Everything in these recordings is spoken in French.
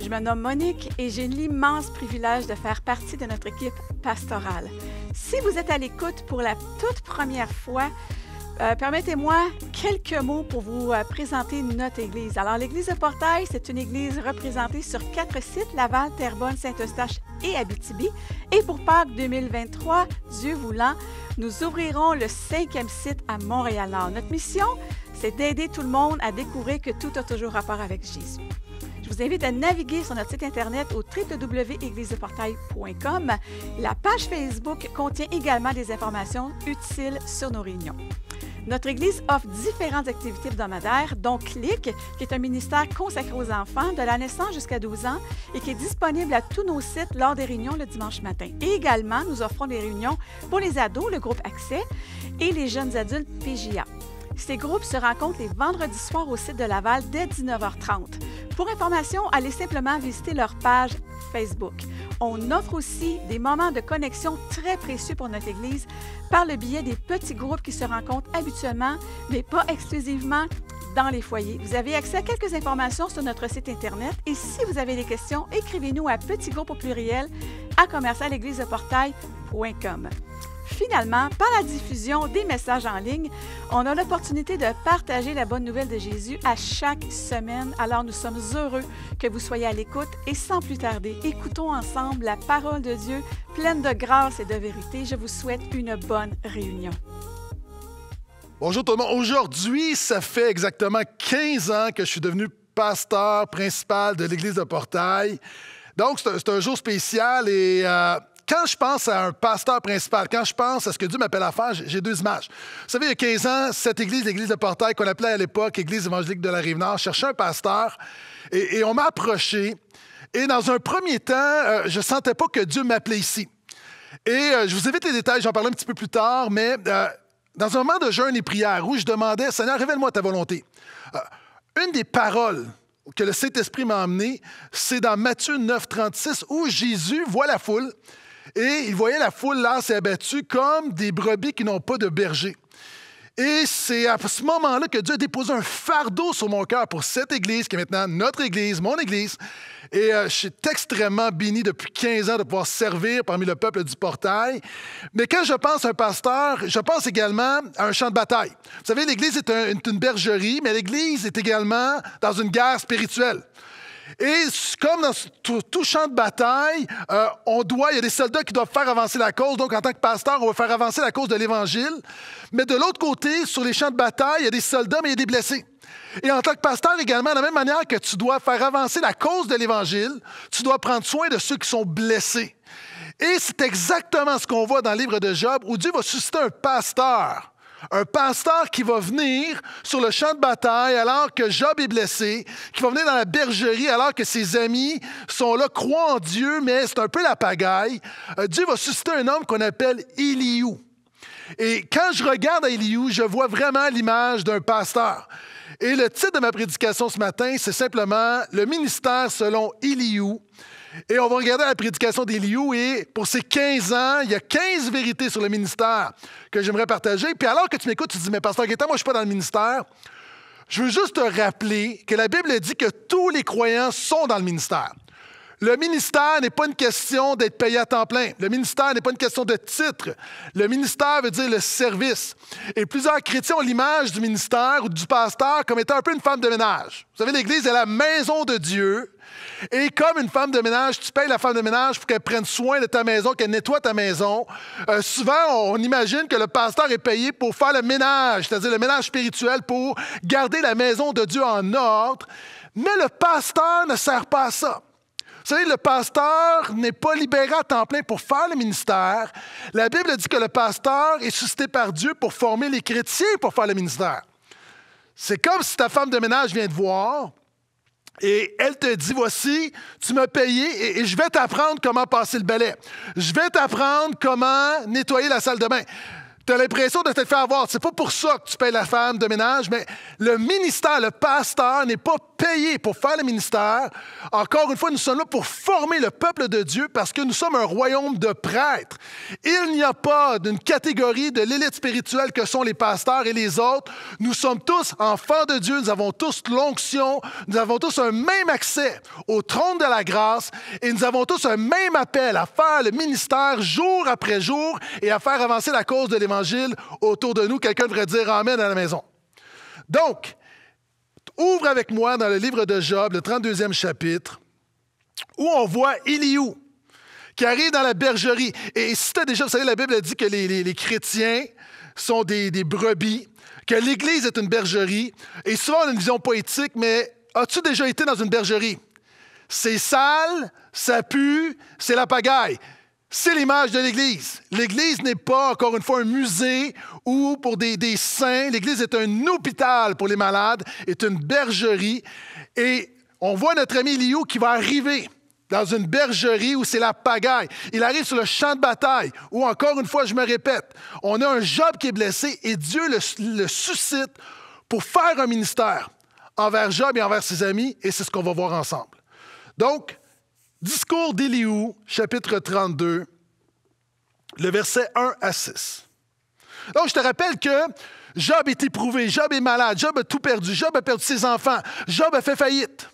Je me nomme Monique et j'ai l'immense privilège de faire partie de notre équipe pastorale. Si vous êtes à l'écoute pour la toute première fois, euh, permettez-moi quelques mots pour vous euh, présenter notre Église. Alors, l'Église de Portail, c'est une Église représentée sur quatre sites, Laval, Terrebonne, Saint-Eustache et Abitibi. Et pour Pâques 2023, Dieu voulant, nous ouvrirons le cinquième site à Montréal-Nord. Notre mission, c'est d'aider tout le monde à découvrir que tout a toujours rapport avec Jésus. Je vous invite à naviguer sur notre site Internet au www.églisedeportail.com. La page Facebook contient également des informations utiles sur nos réunions. Notre Église offre différentes activités hebdomadaires, dont CLIC, qui est un ministère consacré aux enfants de la naissance jusqu'à 12 ans et qui est disponible à tous nos sites lors des réunions le dimanche matin. Et également, nous offrons des réunions pour les ados, le groupe Accès, et les jeunes adultes PJA. Ces groupes se rencontrent les vendredis soirs au site de Laval dès 19h30. Pour information, allez simplement visiter leur page Facebook. On offre aussi des moments de connexion très précieux pour notre Église par le biais des petits groupes qui se rencontrent habituellement, mais pas exclusivement dans les foyers. Vous avez accès à quelques informations sur notre site Internet et si vous avez des questions, écrivez-nous à petit groupe au pluriel à portail.com finalement, par la diffusion des messages en ligne, on a l'opportunité de partager la bonne nouvelle de Jésus à chaque semaine. Alors nous sommes heureux que vous soyez à l'écoute et sans plus tarder, écoutons ensemble la parole de Dieu pleine de grâce et de vérité. Je vous souhaite une bonne réunion. Bonjour tout le monde. Aujourd'hui, ça fait exactement 15 ans que je suis devenu pasteur principal de l'Église de Portail. Donc, c'est un, jour spécial et euh, quand je pense à un pasteur principal, quand je pense à ce que Dieu m'appelle à faire, j'ai deux images. Vous savez, il y a 15 ans, cette église, l'église de Portail, qu'on appelait à l'époque Église évangélique de la Rive-Nord, cherchait un pasteur et, on m'a approché. Et dans un premier temps, euh, je ne sentais pas que Dieu m'appelait ici. Et euh, je vous évite les détails, j'en parlerai un petit peu plus tard, mais euh, dans un moment de jeûne et prière où je demandais, Seigneur, révèle-moi ta volonté. une des paroles que le Saint-Esprit m'a amené, c'est dans Matthieu 9, 36, où Jésus voit la foule et il voyait la foule là et abattue comme des brebis qui n'ont pas de berger. Et c'est à ce moment-là que Dieu a déposé un fardeau sur mon cœur pour cette Église, qui est maintenant notre Église, mon Église. Et euh, je suis extrêmement béni depuis 15 ans de pouvoir servir parmi le peuple du portail. Mais quand je pense à un pasteur, je pense également à un champ de bataille. Vous savez, l'Église est, une bergerie, mais l'Église est également dans une guerre spirituelle. Et comme dans tout, champ de bataille, euh, on doit, il y a des soldats qui doivent faire avancer la cause. Donc, en tant que pasteur, on va faire avancer la cause de l'Évangile. Mais de l'autre côté, sur les champs de bataille, il y a des soldats, mais il y a des blessés. Et en tant que pasteur également, de la même manière que tu dois faire avancer la cause de l'Évangile, tu dois prendre soin de ceux qui sont blessés. Et c'est exactement ce qu'on voit dans le livre de Job, où Dieu va susciter un pasteur un pasteur qui va venir sur le champ de bataille alors que Job est blessé, qui va venir dans la bergerie alors que ses amis sont là, croient en Dieu, mais c'est un peu la pagaille. Euh, Dieu va susciter un homme qu'on appelle Eliou. Et quand je regarde à je vois vraiment l'image d'un pasteur. Et le titre de ma prédication ce matin, c'est simplement Le ministère selon Eliou ». Et on va regarder la prédication lieux et pour ces 15 ans, il y a 15 vérités sur le ministère que j'aimerais partager. Puis alors que tu m'écoutes, tu dis, mais pasteur Gaétan, moi je suis pas dans le ministère. Je veux juste te rappeler que la Bible dit que tous les croyants sont dans le ministère. Le ministère n'est pas une question d'être payé à temps plein. Le ministère n'est pas une question de titre. Le ministère veut dire le service. Et plusieurs chrétiens ont l'image du ministère ou du pasteur comme étant un peu une femme de ménage. Vous savez, l'Église est la maison de Dieu et comme une femme de ménage, tu payes la femme de ménage pour qu'elle prenne soin de ta maison, qu'elle nettoie ta maison. Euh, souvent, on imagine que le pasteur est payé pour faire le ménage, c'est-à-dire le ménage spirituel pour garder la maison de Dieu en ordre. Mais le pasteur ne sert pas à ça. Vous savez, le pasteur n'est pas libéré à temps plein pour faire le ministère. La Bible dit que le pasteur est suscité par Dieu pour former les chrétiens pour faire le ministère. C'est comme si ta femme de ménage vient te voir, et elle te dit, voici, tu m'as payé et, je vais t'apprendre comment passer le balai. Je vais t'apprendre comment nettoyer la salle de bain as l'impression de te faire avoir. C'est pas pour ça que tu payes la femme de ménage, mais le ministère, le pasteur n'est pas payé pour faire le ministère. Encore une fois, nous sommes là pour former le peuple de Dieu parce que nous sommes un royaume de prêtres. Il n'y a pas d'une catégorie de l'élite spirituelle que sont les pasteurs et les autres. Nous sommes tous enfants de Dieu. Nous avons tous l'onction. Nous avons tous un même accès au trône de la grâce et nous avons tous un même appel à faire le ministère jour après jour et à faire avancer la cause de l'évangile autour de nous. Quelqu'un devrait dire Amen à la maison. Donc, ouvre avec moi dans le livre de Job, le 32e chapitre, où on voit Eliou qui arrive dans la bergerie. Et si tu as déjà, vous savez, la Bible a dit que les, chrétiens sont des, des brebis, que l'Église est une bergerie. Et souvent, on a une vision poétique, mais as-tu déjà été dans une bergerie? C'est sale, ça pue, c'est la pagaille. C'est l'image de l'Église. L'Église n'est pas, encore une fois, un musée ou pour des, saints. L'Église est un hôpital pour les malades, est une bergerie. Et on voit notre ami Liu qui va arriver dans une bergerie où c'est la pagaille. Il arrive sur le champ de bataille, où encore une fois, je me répète, on a un Job qui est blessé et Dieu le suscite pour faire un ministère envers Job et envers ses amis, et c'est ce qu'on va voir ensemble. Donc, Discours d'Éliou, chapitre 32, le verset 1 à 6. Donc, je te rappelle que Job est éprouvé, Job est malade, Job a tout perdu, Job a perdu ses enfants, Job a fait faillite.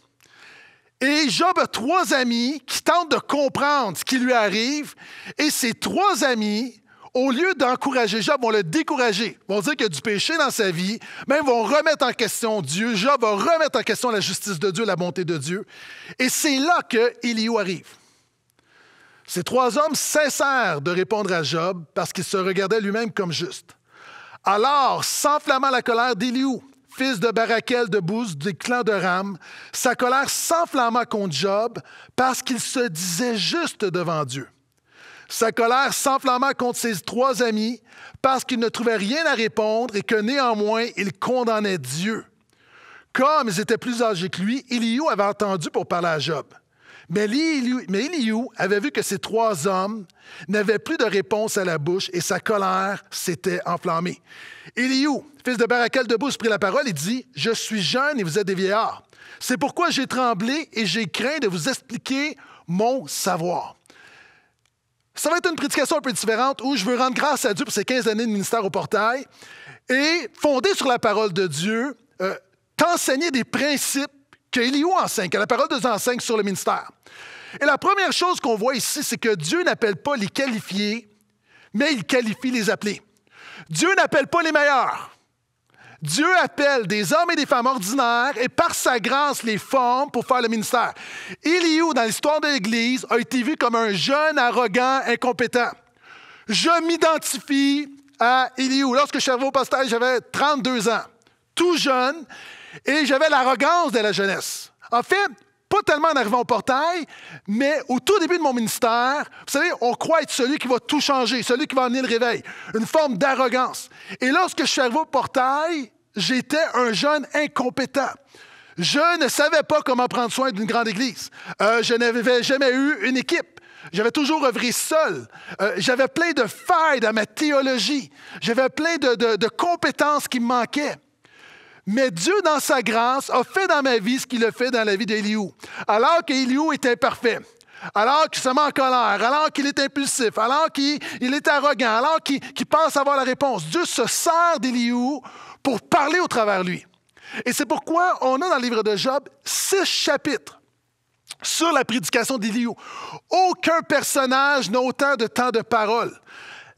Et Job a trois amis qui tentent de comprendre ce qui lui arrive, et ces trois amis au lieu d'encourager Job, vont le décourager, vont dire qu'il y a du péché dans sa vie, même vont remettre en question Dieu. Job va remettre en question la justice de Dieu, la bonté de Dieu. Et c'est là que Eliou arrive. Ces trois hommes cessèrent de répondre à Job parce qu'il se regardait lui-même comme juste. Alors, s'enflammant la colère d'Eliou, fils de Barakel de Bouz, du clan de Ram, sa colère s'enflamma contre Job parce qu'il se disait juste devant Dieu. Sa colère s'enflamma contre ses trois amis parce qu'ils ne trouvaient rien à répondre et que néanmoins ils condamnaient Dieu. Comme ils étaient plus âgés que lui, Eliou avait entendu pour parler à Job. Mais Eliou avait vu que ces trois hommes n'avaient plus de réponse à la bouche et sa colère s'était enflammée. Eliou, fils de Barakel de Bouche, prit la parole et dit Je suis jeune et vous êtes des vieillards. C'est pourquoi j'ai tremblé et j'ai craint de vous expliquer mon savoir. Ça va être une prédication un peu différente où je veux rendre grâce à Dieu pour ces 15 années de ministère au portail et fondée sur la parole de Dieu, t'enseigner euh, des principes que enseigne, que la parole de Dieu enseigne sur le ministère. Et la première chose qu'on voit ici, c'est que Dieu n'appelle pas les qualifiés, mais il qualifie les appelés. Dieu n'appelle pas les meilleurs, Dieu appelle des hommes et des femmes ordinaires et par sa grâce les forme pour faire le ministère. Eliou, dans l'histoire de l'Église, a été vu comme un jeune arrogant, incompétent. Je m'identifie à Eliou. Lorsque je suis arrivé au portail, j'avais 32 ans, tout jeune, et j'avais l'arrogance de la jeunesse. En fait, pas tellement en arrivant au portail, mais au tout début de mon ministère, vous savez, on croit être celui qui va tout changer, celui qui va amener le réveil, une forme d'arrogance. Et lorsque je suis arrivé au portail, j'étais un jeune incompétent. Je ne savais pas comment prendre soin d'une grande église. Euh, je n'avais jamais eu une équipe. J'avais toujours œuvré seul. Euh, j'avais plein de failles dans ma théologie. J'avais plein de, compétences qui me manquaient. Mais Dieu, dans sa grâce, a fait dans ma vie ce qu'il a fait dans la vie d'Eliou. Alors qu'Eliou était imparfait, alors qu'il se met en colère, alors qu'il est impulsif, alors qu'il est arrogant, alors qu'il pense avoir la réponse, Dieu se sert d'Eliou pour parler au travers lui. Et c'est pourquoi on a dans le livre de Job six chapitres sur la prédication d'Éliou. Aucun personnage n'a autant de temps de parole.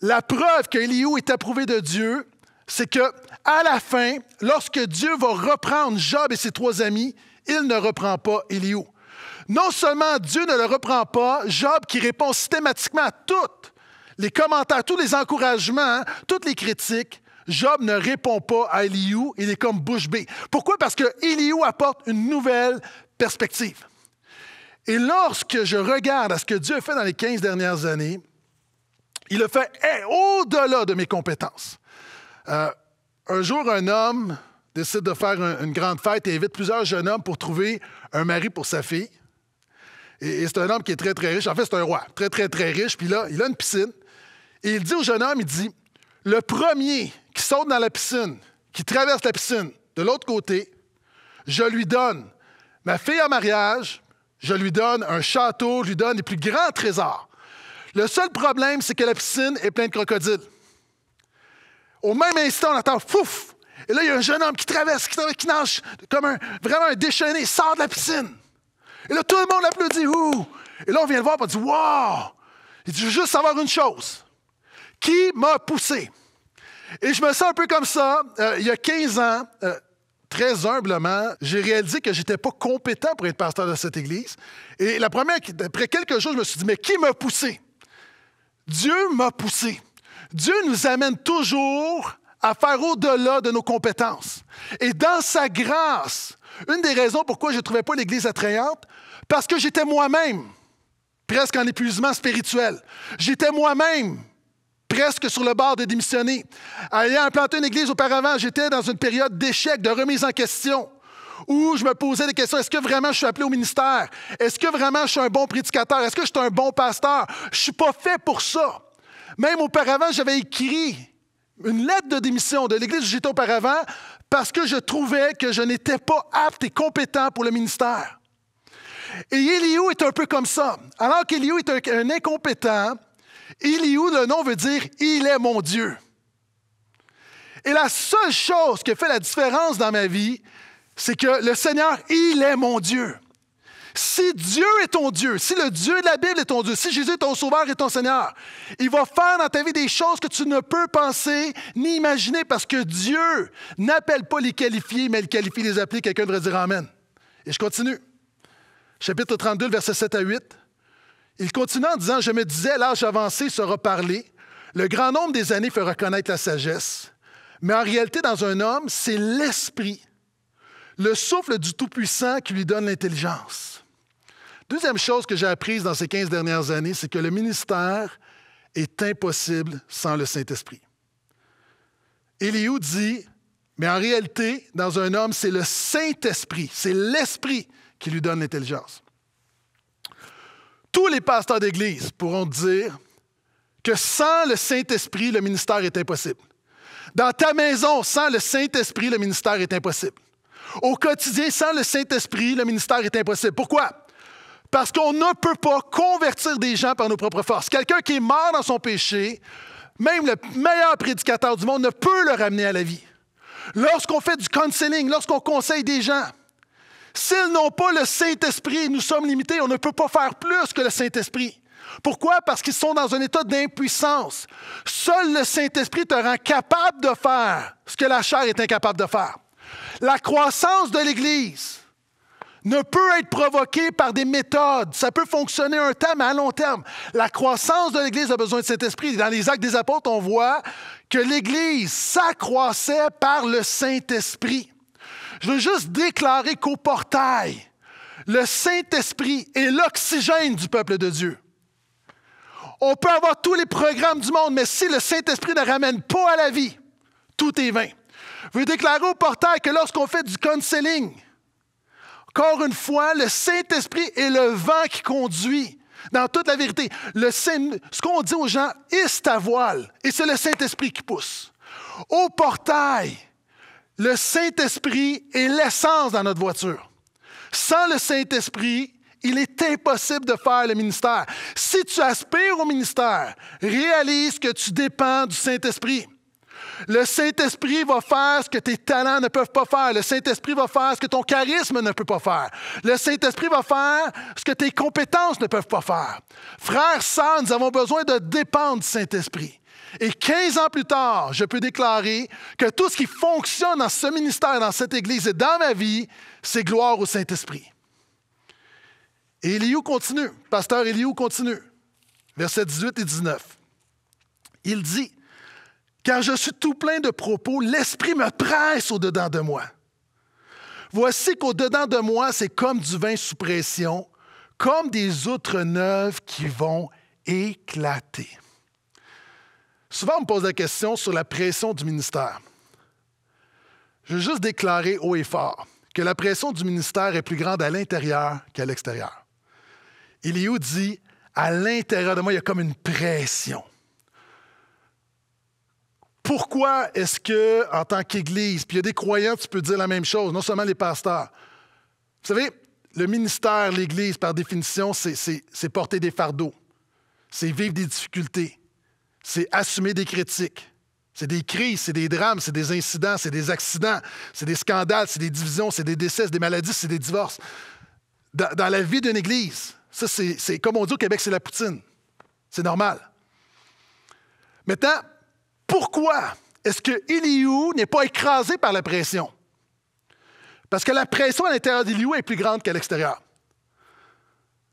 La preuve que est approuvé de Dieu, c'est que à la fin, lorsque Dieu va reprendre Job et ses trois amis, il ne reprend pas Eliou. Non seulement Dieu ne le reprend pas, Job qui répond systématiquement à toutes les commentaires, tous les encouragements, hein, toutes les critiques, Job ne répond pas à Eliou, il est comme bouche bée. Pourquoi? Parce que Eliou apporte une nouvelle perspective. Et lorsque je regarde à ce que Dieu a fait dans les 15 dernières années, il le fait au-delà de mes compétences. Euh, un jour, un homme décide de faire une grande fête et invite plusieurs jeunes hommes pour trouver un mari pour sa fille. Et, c'est un homme qui est très, très riche. En fait, c'est un roi, très, très, très riche. Puis là, il a une piscine. Et il dit au jeune homme, il dit, le premier saute dans la piscine, qui traverse la piscine de l'autre côté, je lui donne ma fille en mariage, je lui donne un château, je lui donne les plus grands trésors. Le seul problème, c'est que la piscine est pleine de crocodiles. Au même instant, on entend fouf! Et là, il y a un jeune homme qui traverse, qui, nage comme un, vraiment un déchaîné, sort de la piscine. Et là, tout le monde applaudit. Ouh! Et là, on vient le voir et on dit Wow! Il dit Je veux juste savoir une chose. Qui m'a poussé? Et je me sens un peu comme ça. Euh, il y a 15 ans, euh, très humblement, j'ai réalisé que j'étais pas compétent pour être pasteur de cette église. Et la première, après quelques jours, je me suis dit, mais qui m'a poussé? Dieu m'a poussé. Dieu nous amène toujours à faire au-delà de nos compétences. Et dans sa grâce, une des raisons pourquoi je ne trouvais pas l'Église attrayante, parce que j'étais moi-même presque en épuisement spirituel. J'étais moi-même presque sur le bord de démissionner. Ayant implanté une église auparavant, j'étais dans une période d'échec, de remise en question, où je me posais des questions. Est-ce que vraiment je suis appelé au ministère? Est-ce que vraiment je suis un bon prédicateur? Est-ce que je suis un bon pasteur? Je suis pas fait pour ça. Même auparavant, j'avais écrit une lettre de démission de l'église où j'étais auparavant parce que je trouvais que je n'étais pas apte et compétent pour le ministère. Et Eliou est un peu comme ça. Alors qu'Eliou est un incompétent, où le nom veut dire Il est mon Dieu. Et la seule chose qui fait la différence dans ma vie, c'est que le Seigneur, il est mon Dieu. Si Dieu est ton Dieu, si le Dieu de la Bible est ton Dieu, si Jésus est ton Sauveur et ton Seigneur, il va faire dans ta vie des choses que tu ne peux penser ni imaginer parce que Dieu n'appelle pas les qualifiés, mais il qualifie les appelés. Quelqu'un devrait dire Amen. Et je continue. Chapitre 32, versets 7 à 8. Il continue en disant, je me disais, l'âge avancé sera parlé, le grand nombre des années fera connaître la sagesse. Mais en réalité, dans un homme, c'est l'esprit, le souffle du Tout-Puissant qui lui donne l'intelligence. Deuxième chose que j'ai apprise dans ces 15 dernières années, c'est que le ministère est impossible sans le Saint-Esprit. Eliou dit, mais en réalité, dans un homme, c'est le Saint-Esprit, c'est l'Esprit qui lui donne l'intelligence tous les pasteurs d'Église pourront dire que sans le Saint-Esprit, le ministère est impossible. Dans ta maison, sans le Saint-Esprit, le ministère est impossible. Au quotidien, sans le Saint-Esprit, le ministère est impossible. Pourquoi? Parce qu'on ne peut pas convertir des gens par nos propres forces. Quelqu'un qui est mort dans son péché, même le meilleur prédicateur du monde ne peut le ramener à la vie. Lorsqu'on fait du counseling, lorsqu'on conseille des gens, S'ils n'ont pas le Saint-Esprit, nous sommes limités. On ne peut pas faire plus que le Saint-Esprit. Pourquoi? Parce qu'ils sont dans un état d'impuissance. Seul le Saint-Esprit te rend capable de faire ce que la chair est incapable de faire. La croissance de l'Église ne peut être provoquée par des méthodes. Ça peut fonctionner un temps, mais à long terme. La croissance de l'Église a besoin de Saint-Esprit. Dans les actes des apôtres, on voit que l'Église s'accroissait par le Saint-Esprit. Je veux juste déclarer qu'au portail, le Saint-Esprit est l'oxygène du peuple de Dieu. On peut avoir tous les programmes du monde, mais si le Saint-Esprit ne ramène pas à la vie, tout est vain. Je veux déclarer au portail que lorsqu'on fait du counseling, encore une fois, le Saint-Esprit est le vent qui conduit dans toute la vérité. Le ce qu'on dit aux gens, hisse ta voile, et c'est le Saint-Esprit qui pousse. Au portail, le Saint-Esprit est l'essence dans notre voiture. Sans le Saint-Esprit, il est impossible de faire le ministère. Si tu aspires au ministère, réalise que tu dépends du Saint-Esprit. Le Saint-Esprit va faire ce que tes talents ne peuvent pas faire. Le Saint-Esprit va faire ce que ton charisme ne peut pas faire. Le Saint-Esprit va faire ce que tes compétences ne peuvent pas faire. Frères, sœurs, nous avons besoin de dépendre du Saint-Esprit. Et 15 ans plus tard, je peux déclarer que tout ce qui fonctionne dans ce ministère, dans cette Église et dans ma vie, c'est gloire au Saint-Esprit. Et Eliou continue, pasteur Eliou continue, versets 18 et 19. Il dit, Car je suis tout plein de propos, l'Esprit me presse au-dedans de moi. Voici qu'au-dedans de moi, c'est comme du vin sous pression, comme des outres neuves qui vont éclater. Souvent, on me pose la question sur la pression du ministère. Je veux juste déclarer haut et fort que la pression du ministère est plus grande à l'intérieur qu'à l'extérieur. Il où dit à l'intérieur de moi, il y a comme une pression. Pourquoi est-ce que, en tant qu'Église, puis il y a des croyants, tu peux dire la même chose, non seulement les pasteurs. Vous savez, le ministère, l'Église, par définition, c'est porter des fardeaux, c'est vivre des difficultés, c'est assumer des critiques. C'est des crises, c'est des drames, c'est des incidents, c'est des accidents, c'est des scandales, c'est des divisions, c'est des décès, c'est des maladies, c'est des divorces. Dans, la vie d'une Église, ça, c'est comme on dit au Québec, c'est la poutine. C'est normal. Maintenant, pourquoi est-ce que Eliou n'est pas écrasé par la pression? Parce que la pression à l'intérieur d'Eliou est plus grande qu'à l'extérieur.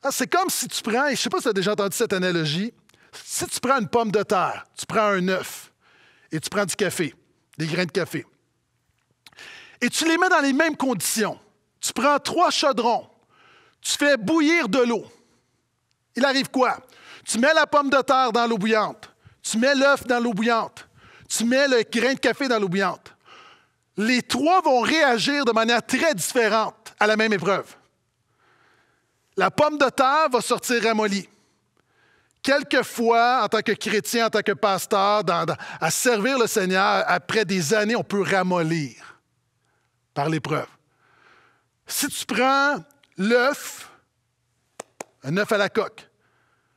Ah, c'est comme si tu prends, et je ne sais pas si tu as déjà entendu cette analogie, si tu prends une pomme de terre, tu prends un œuf et tu prends du café, des grains de café, et tu les mets dans les mêmes conditions. Tu prends trois chaudrons, tu fais bouillir de l'eau. Il arrive quoi? Tu mets la pomme de terre dans l'eau bouillante, tu mets l'œuf dans l'eau bouillante, tu mets le grain de café dans l'eau bouillante. Les trois vont réagir de manière très différente à la même épreuve. La pomme de terre va sortir ramollie quelquefois, en tant que chrétien, en tant que pasteur, à servir le Seigneur, après des années, on peut ramollir par l'épreuve. Si tu prends l'œuf, un œuf à la coque,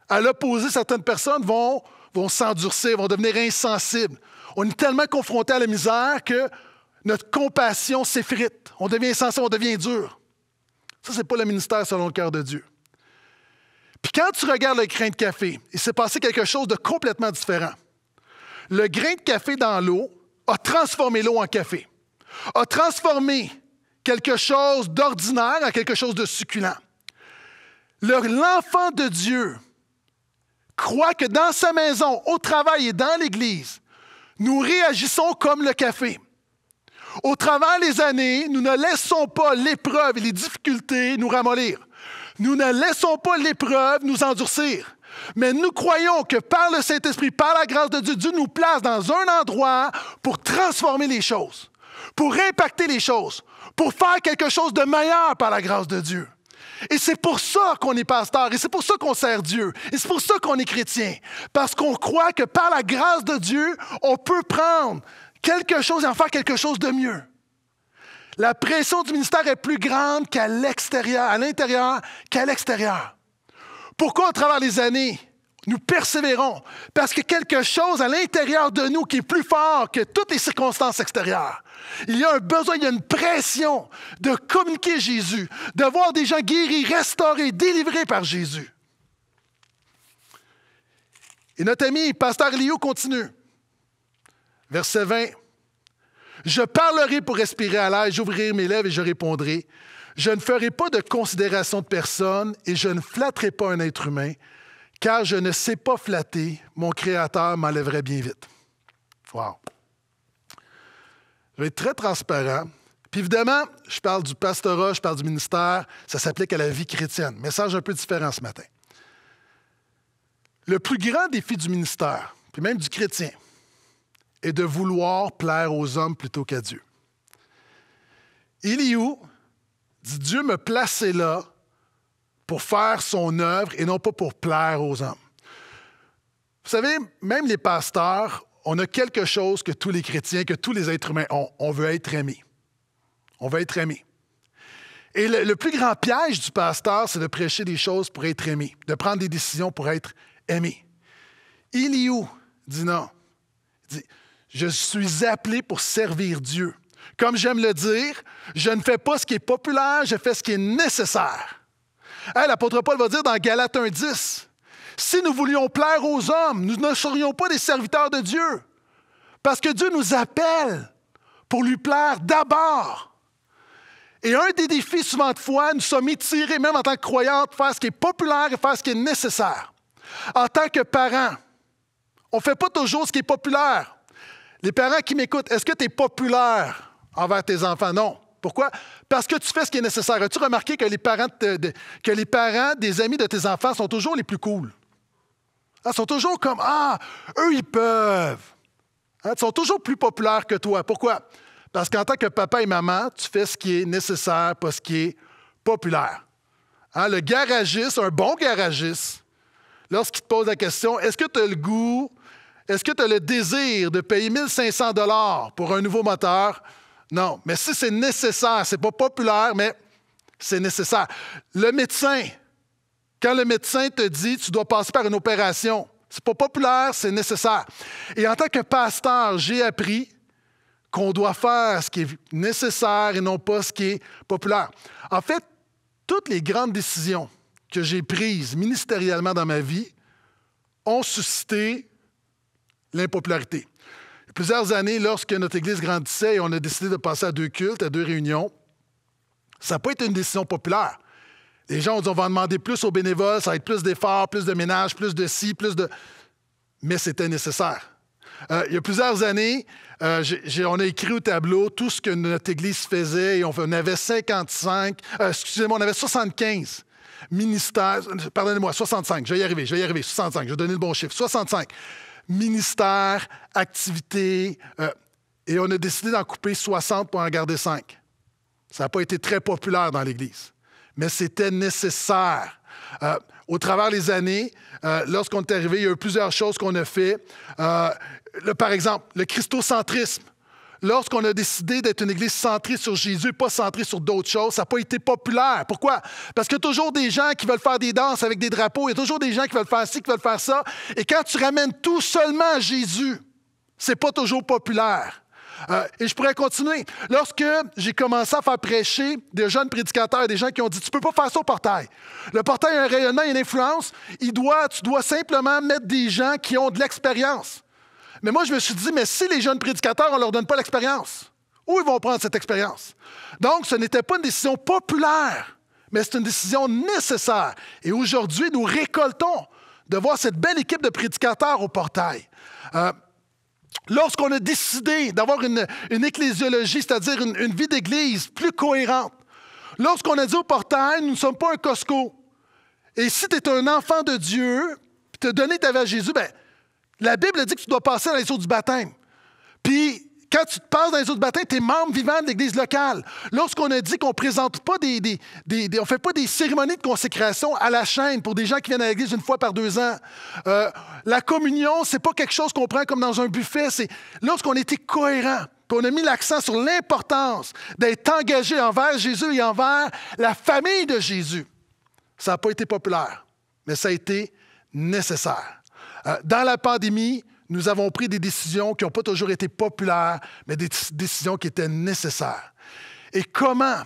à l'opposé, certaines personnes vont, vont s'endurcir, vont devenir insensibles. On est tellement confronté à la misère que notre compassion s'effrite. On devient insensible, on devient dur. Ça, ce n'est pas le ministère selon le cœur de Dieu. Puis quand tu regardes le grain de café, il s'est passé quelque chose de complètement différent. Le grain de café dans l'eau a transformé l'eau en café, a transformé quelque chose d'ordinaire en quelque chose de succulent. L'enfant de Dieu croit que dans sa maison, au travail et dans l'Église, nous réagissons comme le café. Au travers des années, nous ne laissons pas l'épreuve et les difficultés nous ramollir. Nous ne laissons pas l'épreuve nous endurcir. Mais nous croyons que par le Saint-Esprit, par la grâce de Dieu, Dieu nous place dans un endroit pour transformer les choses, pour impacter les choses, pour faire quelque chose de meilleur par la grâce de Dieu. Et c'est pour ça qu'on est pasteur, et c'est pour ça qu'on sert Dieu, et c'est pour ça qu'on est chrétien, parce qu'on croit que par la grâce de Dieu, on peut prendre quelque chose et en faire quelque chose de mieux. La pression du ministère est plus grande qu'à l'extérieur, à l'intérieur qu'à l'extérieur. Pourquoi, au travers des années, nous persévérons? Parce que quelque chose à l'intérieur de nous qui est plus fort que toutes les circonstances extérieures. Il y a un besoin, il y a une pression de communiquer Jésus, de voir des gens guéris, restaurés, délivrés par Jésus. Et notre ami, pasteur Léo, continue. Verset 20. Je parlerai pour respirer à l'air, j'ouvrirai mes lèvres et je répondrai. Je ne ferai pas de considération de personne et je ne flatterai pas un être humain, car je ne sais pas flatter, mon Créateur m'enlèverait bien vite. Wow. Je vais être très transparent. Puis évidemment, je parle du pastorat, je parle du ministère, ça s'applique à la vie chrétienne. Message un peu différent ce matin. Le plus grand défi du ministère, puis même du chrétien, et de vouloir plaire aux hommes plutôt qu'à Dieu. Eliou dit Dieu me plaçait là pour faire son œuvre et non pas pour plaire aux hommes. Vous savez, même les pasteurs, on a quelque chose que tous les chrétiens, que tous les êtres humains ont. On veut être aimé. On veut être aimé. Et le, plus grand piège du pasteur, c'est de prêcher des choses pour être aimé, de prendre des décisions pour être aimé. Eliou dit non. Il dit, je suis appelé pour servir Dieu. Comme j'aime le dire, je ne fais pas ce qui est populaire, je fais ce qui est nécessaire. L'apôtre Paul va dire dans Galates 1.10, si nous voulions plaire aux hommes, nous ne serions pas des serviteurs de Dieu. Parce que Dieu nous appelle pour lui plaire d'abord. Et un des défis souvent de foi, nous sommes étirés, même en tant que croyants, de faire ce qui est populaire et faire ce qui est nécessaire. En tant que parents, on ne fait pas toujours ce qui est populaire. Les parents qui m'écoutent, est-ce que tu es populaire envers tes enfants? Non. Pourquoi? Parce que tu fais ce qui est nécessaire. As-tu remarqué que les, parents que les parents des amis de tes enfants sont toujours les plus cools? Ils hein, sont toujours comme Ah, eux, ils peuvent. Hein, ils sont toujours plus populaires que toi. Pourquoi? Parce qu'en tant que papa et maman, tu fais ce qui est nécessaire, pas ce qui est populaire. Hein, le garagiste, un bon garagiste, lorsqu'il te pose la question Est-ce que tu as le goût est-ce que tu as le désir de payer 1500 dollars pour un nouveau moteur? Non. Mais si c'est nécessaire, c'est pas populaire, mais c'est nécessaire. Le médecin, quand le médecin te dit tu dois passer par une opération, c'est pas populaire, c'est nécessaire. Et en tant que pasteur, j'ai appris qu'on doit faire ce qui est nécessaire et non pas ce qui est populaire. En fait, toutes les grandes décisions que j'ai prises ministériellement dans ma vie ont suscité l'impopularité. plusieurs années, lorsque notre Église grandissait et on a décidé de passer à deux cultes, à deux réunions, ça n'a pas été une décision populaire. Les gens ont dit on va en demander plus aux bénévoles, ça va être plus d'efforts, plus de ménages, plus de ci, plus de. Mais c'était nécessaire. Euh, il y a plusieurs années, euh, on a écrit au tableau tout ce que notre Église faisait et on, avait 55, euh, excusez-moi, on avait 75 ministères, pardonnez-moi, 65, je vais y arriver, je vais y arriver, 65, je vais donner le bon chiffre, 65 ministère, activité, euh, et on a décidé d'en couper 60 pour en garder 5. Ça n'a pas été très populaire dans l'Église, mais c'était nécessaire. Euh, au travers des années, euh, lorsqu'on est arrivé, il y a eu plusieurs choses qu'on a fait. par exemple, le christocentrisme lorsqu'on a décidé d'être une église centrée sur Jésus, pas centrée sur d'autres choses, ça n'a pas été populaire. Pourquoi? Parce qu'il y a toujours des gens qui veulent faire des danses avec des drapeaux, il y a toujours des gens qui veulent faire ci, qui veulent faire ça. Et quand tu ramènes tout seulement à Jésus, c'est pas toujours populaire. Euh, et je pourrais continuer. Lorsque j'ai commencé à faire prêcher des jeunes prédicateurs, des gens qui ont dit Tu peux pas faire ça au portail. Le portail a un rayonnement, une influence. Il doit, tu dois simplement mettre des gens qui ont de l'expérience. Mais moi, je me suis dit, mais si les jeunes prédicateurs, on ne leur donne pas l'expérience, où ils vont prendre cette expérience? Donc, ce n'était pas une décision populaire, mais c'est une décision nécessaire. Et aujourd'hui, nous récoltons de voir cette belle équipe de prédicateurs au portail. Euh, lorsqu'on a décidé d'avoir une, ecclésiologie, c'est-à-dire une, vie d'église plus cohérente, lorsqu'on a dit au portail, nous ne sommes pas un Costco. Et si tu es un enfant de Dieu, tu as donné ta vie à Jésus, ben, la Bible dit que tu dois passer dans les eaux du baptême. Puis, quand tu te passes dans les eaux du baptême, tu es membre vivant de l'Église locale. Lorsqu'on a dit qu'on présente pas des, on fait pas des cérémonies de consécration à la chaîne pour des gens qui viennent à l'Église une fois par deux ans. Euh, la communion, c'est pas quelque chose qu'on prend comme dans un buffet. C'est lorsqu'on était cohérent. qu'on a mis l'accent sur l'importance d'être engagé envers Jésus et envers la famille de Jésus. Ça n'a pas été populaire, mais ça a été nécessaire. Euh, dans la pandémie, nous avons pris des décisions qui n'ont pas toujours été populaires, mais des décisions qui étaient nécessaires. Et comment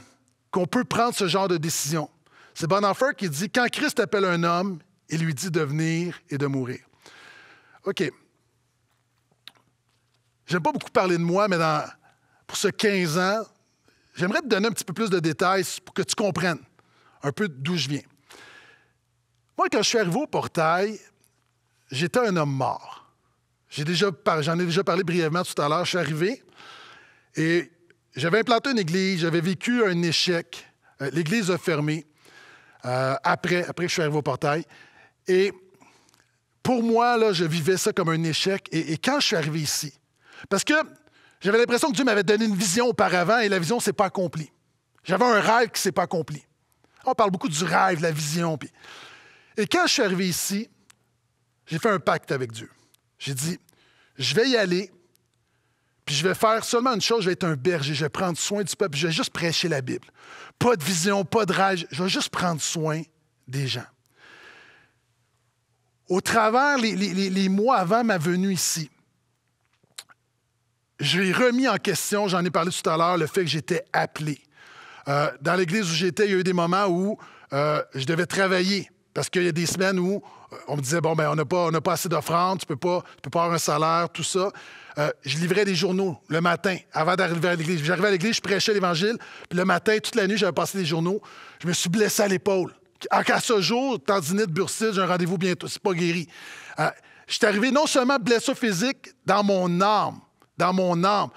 qu'on peut prendre ce genre de décision? C'est Bonhoeffer qui dit, quand Christ appelle un homme, il lui dit de venir et de mourir. OK. n'aime pas beaucoup parler de moi, mais pour ce 15 ans, j'aimerais te donner un petit peu plus de détails pour que tu comprennes un peu d'où je viens. Moi, quand je suis arrivé au portail, j'étais un homme mort. j'en ai déjà parlé brièvement tout à l'heure. Je suis arrivé et j'avais implanté une église, j'avais vécu un échec. Euh, l'église a fermé euh, après, que je suis arrivé au portail. Et pour moi, là, je vivais ça comme un échec. Et, quand je suis arrivé ici, parce que j'avais l'impression que Dieu m'avait donné une vision auparavant et la vision ne s'est pas accomplie. J'avais un rêve qui ne s'est pas accompli. On parle beaucoup du rêve, la vision. Et quand je suis arrivé ici, j'ai fait un pacte avec Dieu. J'ai dit, je vais y aller, puis je vais faire seulement une chose, je vais être un berger, je vais prendre soin du peuple, je vais juste prêcher la Bible. Pas de vision, pas de rage, je vais juste prendre soin des gens. Au travers les, mois avant ma venue ici, j'ai remis en question, j'en ai parlé tout à l'heure, le fait que j'étais appelé. Euh, dans l'église où j'étais, il y a eu des moments où euh, je devais travailler parce qu'il y a des semaines où euh, on me disait, bon, ben, on n'a pas, pas assez d'offrandes, tu ne peux, pas, avoir un salaire, tout ça. Euh, je livrais des journaux le matin avant d'arriver à l'église. J'arrivais à l'église, je prêchais l'Évangile, puis le matin, toute la nuit, j'avais passé des journaux. Je me suis blessé à l'épaule. À ce jour, tendinite, bursite, j'ai un rendez-vous bientôt, c'est pas guéri. Euh, je suis arrivé non seulement blessé physique, dans mon âme, dans mon âme,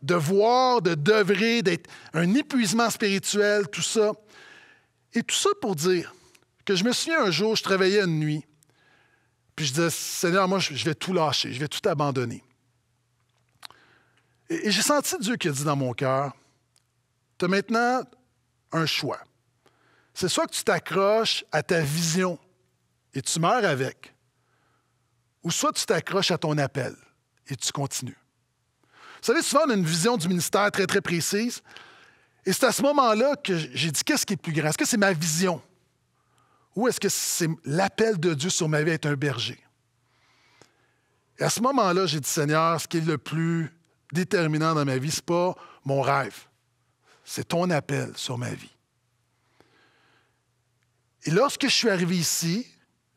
de voir, de devrer, d'être un épuisement spirituel, tout ça. Et tout ça pour dire que je me souviens un jour, je travaillais une nuit, puis je disais, Seigneur, moi, je vais tout lâcher, je vais tout abandonner. Et, j'ai senti Dieu qui a dit dans mon cœur, tu as maintenant un choix. C'est soit que tu t'accroches à ta vision et tu meurs avec, ou soit tu t'accroches à ton appel et tu continues. Vous savez, souvent, on a une vision du ministère très, très précise. Et c'est à ce moment-là que j'ai dit, qu'est-ce qui est plus grand? Est-ce que c'est ma vision? Ou est-ce que c'est l'appel de Dieu sur ma vie à être un berger? Et à ce moment-là, j'ai dit, Seigneur, ce qui est le plus déterminant dans ma vie, ce n'est pas mon rêve, c'est ton appel sur ma vie. Et lorsque je suis arrivé ici,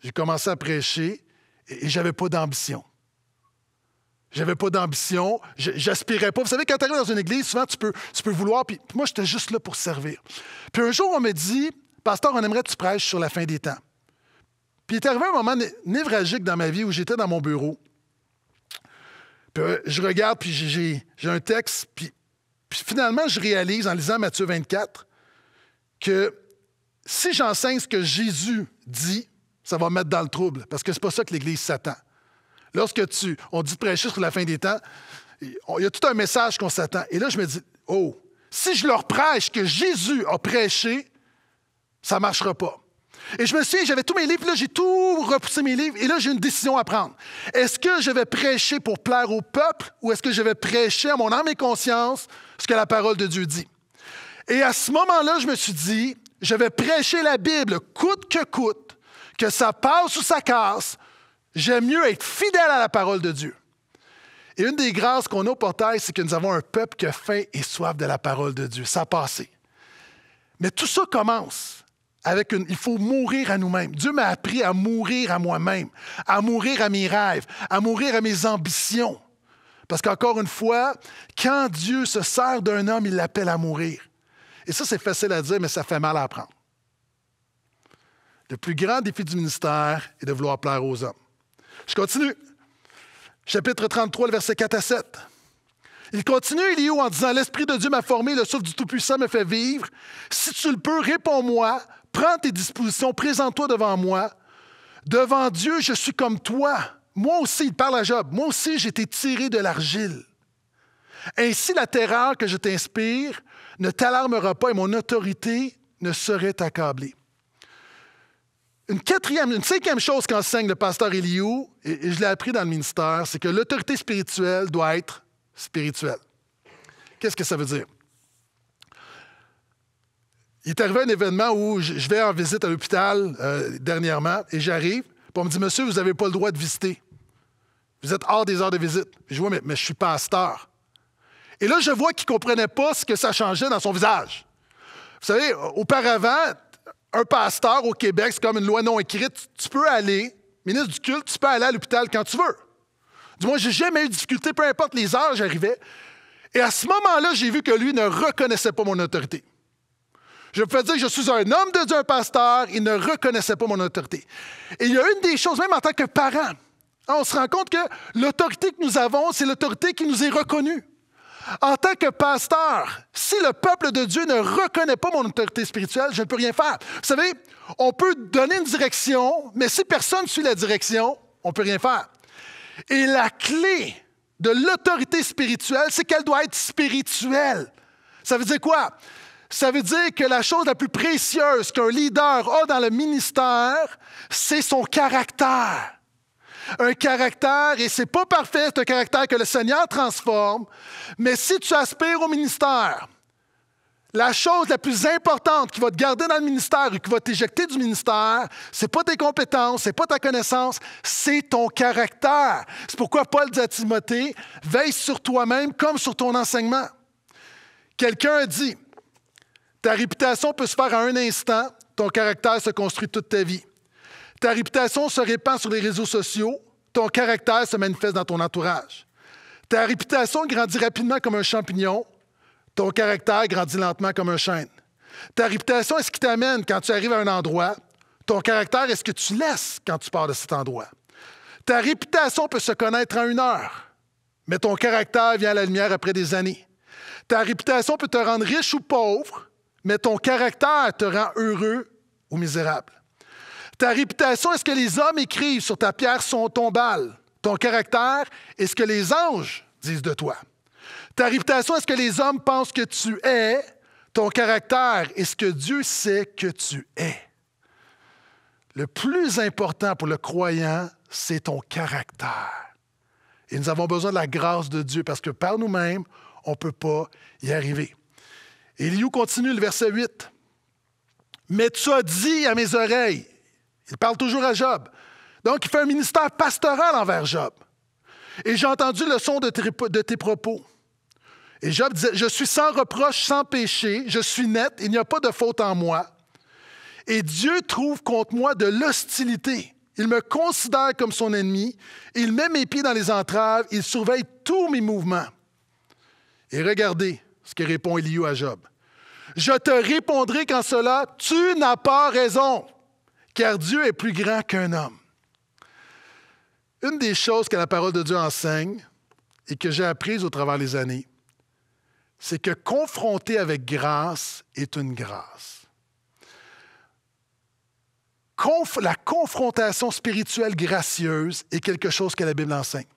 j'ai commencé à prêcher et, je j'avais pas d'ambition. J'avais pas d'ambition, j'aspirais pas. Vous savez, quand tu arrives dans une église, souvent tu peux, tu peux vouloir, puis moi j'étais juste là pour servir. Puis un jour, on me dit Pasteur, on aimerait que tu prêches sur la fin des temps. Puis il est arrivé un moment névralgique dans ma vie où j'étais dans mon bureau. Puis euh, je regarde, puis j'ai un texte, puis, finalement, je réalise en lisant Matthieu 24 que si j'enseigne ce que Jésus dit, ça va mettre dans le trouble, parce que c'est pas ça que l'Église s'attend. Lorsque tu, on dit prêcher sur la fin des temps, il y a tout un message qu'on s'attend. Et là, je me dis, oh, si je leur prêche que Jésus a prêché, ça ne marchera pas. Et je me suis, j'avais tous mes livres, là, j'ai tout repoussé mes livres, et là, j'ai une décision à prendre. Est-ce que je vais prêcher pour plaire au peuple, ou est-ce que je vais prêcher à mon âme et conscience ce que la parole de Dieu dit? Et à ce moment-là, je me suis dit, je vais prêcher la Bible coûte que coûte, que ça passe ou ça casse, j'aime mieux être fidèle à la parole de Dieu. Et une des grâces qu'on a au portail, c'est que nous avons un peuple qui a faim et soif de la parole de Dieu. Ça a passé. Mais tout ça commence il faut mourir à nous-mêmes. Dieu m'a appris à mourir à moi-même, à mourir à mes rêves, à mourir à mes ambitions. Parce qu'encore une fois, quand Dieu se sert d'un homme, il l'appelle à mourir. Et ça, c'est facile à dire, mais ça fait mal à apprendre. Le plus grand défi du ministère est de vouloir plaire aux hommes. Je continue. Chapitre 33, le verset 4 à 7. Il continue, il où, en disant L'Esprit de Dieu m'a formé, le souffle du Tout-Puissant me fait vivre. Si tu le peux, réponds-moi prends tes dispositions, présente-toi devant moi. Devant Dieu, je suis comme toi. Moi aussi, il parle à Job, moi aussi j'ai été tiré de l'argile. Ainsi la terreur que je t'inspire ne t'alarmera pas et mon autorité ne serait accablée. Une quatrième, une cinquième chose qu'enseigne le pasteur Eliou, et je l'ai appris dans le ministère, c'est que l'autorité spirituelle doit être spirituelle. Qu'est-ce que ça veut dire? il est arrivé un événement où je vais en visite à l'hôpital euh, dernièrement et j'arrive, puis on me dit Monsieur, vous n'avez pas le droit de visiter. Vous êtes hors des heures de visite. je vois, mais, je suis pasteur. Et là, je vois qu'il ne comprenait pas ce que ça changeait dans son visage. Vous savez, auparavant, un pasteur au Québec, c'est comme une loi non écrite. Tu peux aller, ministre du culte, tu peux aller à l'hôpital quand tu veux. Du moins, j'ai jamais eu de difficulté, peu importe les heures, j'arrivais. Et à ce moment-là, j'ai vu que lui ne reconnaissait pas mon autorité. Je peux dire, je suis un homme de Dieu, un pasteur. Il ne reconnaissait pas mon autorité. Et il y a une des choses, même en tant que parent, hein, on se rend compte que l'autorité que nous avons, c'est l'autorité qui nous est reconnue. En tant que pasteur, si le peuple de Dieu ne reconnaît pas mon autorité spirituelle, je ne peux rien faire. Vous savez, on peut donner une direction, mais si personne suit la direction, on ne peut rien faire. Et la clé de l'autorité spirituelle, c'est qu'elle doit être spirituelle. Ça veut dire quoi? Ça veut dire que la chose la plus précieuse qu'un leader a dans le ministère, c'est son caractère. Un caractère, et c'est pas parfait, c'est un caractère que le Seigneur transforme, mais si tu aspires au ministère, la chose la plus importante qui va te garder dans le ministère ou qui va t'éjecter du ministère, c'est pas tes compétences, c'est pas ta connaissance, c'est ton caractère. C'est pourquoi Paul dit à Timothée, veille sur toi-même comme sur ton enseignement. Quelqu'un dit, ta réputation peut se faire à un instant, ton caractère se construit toute ta vie. Ta réputation se répand sur les réseaux sociaux, ton caractère se manifeste dans ton entourage. Ta réputation grandit rapidement comme un champignon, ton caractère grandit lentement comme un chêne. Ta réputation est ce qui t'amène quand tu arrives à un endroit, ton caractère est ce que tu laisses quand tu pars de cet endroit. Ta réputation peut se connaître en une heure, mais ton caractère vient à la lumière après des années. Ta réputation peut te rendre riche ou pauvre, mais ton caractère te rend heureux ou misérable. Ta réputation est ce que les hommes écrivent sur ta pierre sont tombale. Ton caractère est ce que les anges disent de toi. Ta réputation est ce que les hommes pensent que tu es. Ton caractère est ce que Dieu sait que tu es. Le plus important pour le croyant, c'est ton caractère. Et nous avons besoin de la grâce de Dieu parce que par nous-mêmes, on ne peut pas y arriver. Eliou continue le verset 8. Mais tu as dit à mes oreilles, il parle toujours à Job. Donc, il fait un ministère pastoral envers Job. Et j'ai entendu le son de tes, de tes propos. Et Job disait, je suis sans reproche, sans péché, je suis net, il n'y a pas de faute en moi. Et Dieu trouve contre moi de l'hostilité. Il me considère comme son ennemi, il met mes pieds dans les entraves, il surveille tous mes mouvements. Et regardez ce que répond Eliou à Job. Je te répondrai qu'en cela, tu n'as pas raison, car Dieu est plus grand qu'un homme. Une des choses que la parole de Dieu enseigne et que j'ai apprise au travers des années, c'est que confronter avec grâce est une grâce. la confrontation spirituelle gracieuse est quelque chose que la Bible enseigne.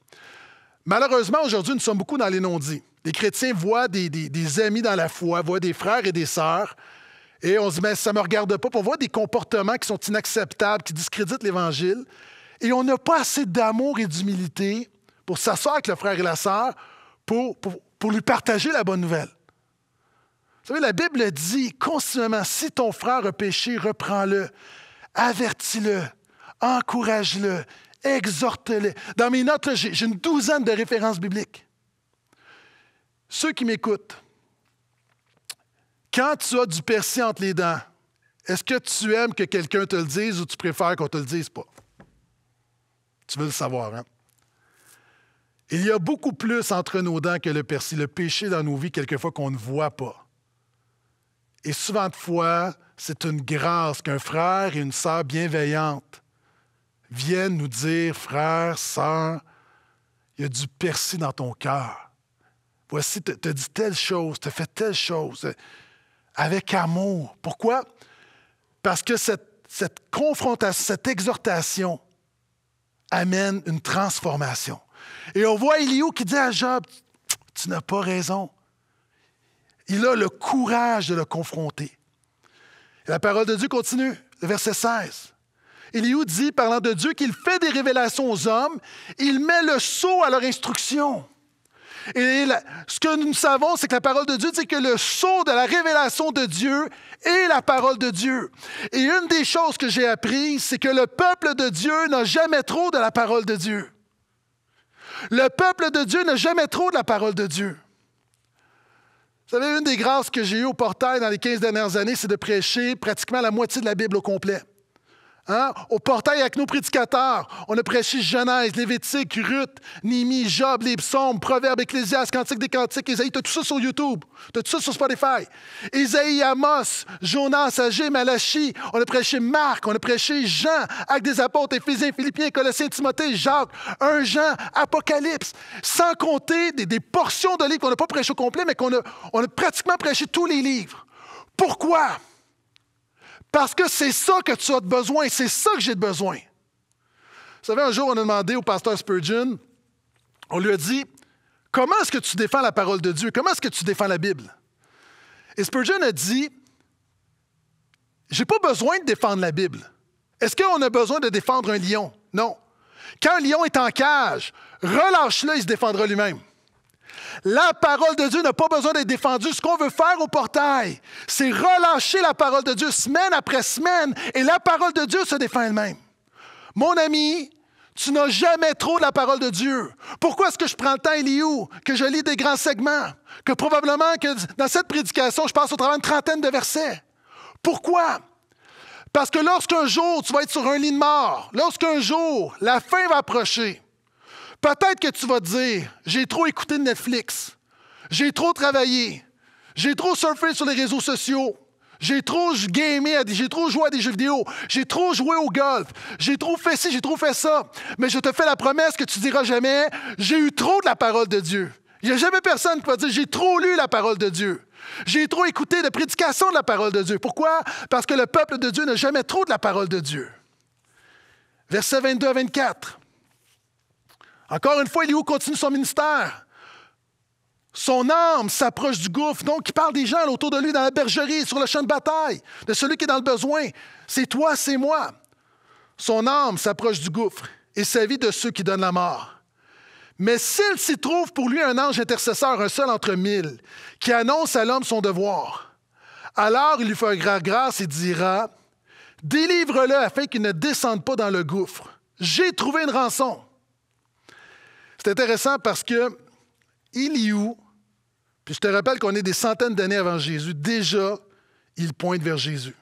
Malheureusement, aujourd'hui, nous sommes beaucoup dans les non-dits. Les chrétiens voient des, amis dans la foi, voient des frères et des sœurs, et on se dit, mais ça ne me regarde pas. pour voir des comportements qui sont inacceptables, qui discréditent l'Évangile, et on n'a pas assez d'amour et d'humilité pour s'asseoir avec le frère et la sœur pour, lui partager la bonne nouvelle. Vous savez, la Bible dit constamment « si ton frère a péché, reprends-le, avertis-le, encourage-le, exhortez-les. Dans mes notes, j'ai une douzaine de références bibliques. Ceux qui m'écoutent, quand tu as du persil entre les dents, est-ce que tu aimes que quelqu'un te le dise ou tu préfères qu'on te le dise pas? Tu veux le savoir, hein? Il y a beaucoup plus entre nos dents que le persil, le péché dans nos vies, quelquefois qu'on ne voit pas. Et souvent de fois, c'est une grâce qu'un frère et une sœur bienveillante viennent nous dire, frère, sœur, il y a du persil dans ton cœur. Voici, tu te, dit telle chose, tu fait telle chose, avec amour. Pourquoi? Parce que cette, confrontation, cette exhortation amène une transformation. Et on voit Eliou qui dit à Job, tu n'as pas raison. Il a le courage de le confronter. la parole de Dieu continue, le verset 16. Éliou dit, parlant de Dieu, qu'il fait des révélations aux hommes, il met le sceau à leur instruction. Et ce que nous savons, c'est que la parole de Dieu dit que le sceau de la révélation de Dieu est la parole de Dieu. Et une des choses que j'ai apprises, c'est que le peuple de Dieu n'a jamais trop de la parole de Dieu. Le peuple de Dieu n'a jamais trop de la parole de Dieu. Vous savez, une des grâces que j'ai eues au portail dans les 15 dernières années, c'est de prêcher pratiquement la moitié de la Bible au complet. Hein? Au portail avec nos prédicateurs, on a prêché Genèse, Lévitique, Ruth, nimi Job, les psaumes, Proverbes, Ecclésiaste, Cantique des Cantiques, Isaïe. Tu as tout ça sur YouTube, tu tout ça sur Spotify. Isaïe, Amos, Jonas, Agé, Malachie, On a prêché Marc, on a prêché Jean, avec des Apôtres, Éphésiens, Philippiens, Colossiens, Timothée, Jacques, un Jean, Apocalypse. Sans compter des, portions de livres qu'on n'a pas prêché au complet, mais qu'on a, a pratiquement prêché tous les livres. Pourquoi? Parce que c'est ça que tu as besoin, c'est ça que j'ai besoin. Vous savez, un jour, on a demandé au pasteur Spurgeon, on lui a dit, comment est-ce que tu défends la parole de Dieu? Comment est-ce que tu défends la Bible? Et Spurgeon a dit, j'ai pas besoin de défendre la Bible. Est-ce qu'on a besoin de défendre un lion? Non. Quand un lion est en cage, relâche-le, il se défendra lui-même. La parole de Dieu n'a pas besoin d'être défendue. Ce qu'on veut faire au portail, c'est relâcher la parole de Dieu semaine après semaine et la parole de Dieu se défend elle-même. Mon ami, tu n'as jamais trop de la parole de Dieu. Pourquoi est-ce que je prends le temps, Eliou, que je lis des grands segments, que probablement que dans cette prédication, je passe au travers d'une trentaine de versets? Pourquoi? Parce que lorsqu'un jour tu vas être sur un lit de mort, lorsqu'un jour la fin va approcher, Peut-être que tu vas dire, j'ai trop écouté Netflix, j'ai trop travaillé, j'ai trop surfé sur les réseaux sociaux, j'ai trop gamé, j'ai trop joué à des jeux vidéo, j'ai trop joué au golf, j'ai trop fait ci, j'ai trop fait ça. Mais je te fais la promesse que tu diras jamais, j'ai eu trop de la parole de Dieu. Il n'y a jamais personne qui va dire, j'ai trop lu la parole de Dieu. J'ai trop écouté de prédication de la parole de Dieu. Pourquoi? Parce que le peuple de Dieu n'a jamais trop de la parole de Dieu. Verset 22 à 24. Encore une fois, où continue son ministère. Son âme s'approche du gouffre. Donc, il parle des gens autour de lui, dans la bergerie, sur le champ de bataille, de celui qui est dans le besoin. C'est toi, c'est moi. Son âme s'approche du gouffre et sa vie de ceux qui donnent la mort. Mais s'il s'y trouve pour lui un ange intercesseur, un seul entre mille, qui annonce à l'homme son devoir, alors il lui fera grâce et dira, Délivre-le afin qu'il ne descende pas dans le gouffre. J'ai trouvé une rançon. C'est intéressant parce que Eliou, puis je te rappelle qu'on est des centaines d'années avant Jésus, déjà, il pointe vers Jésus.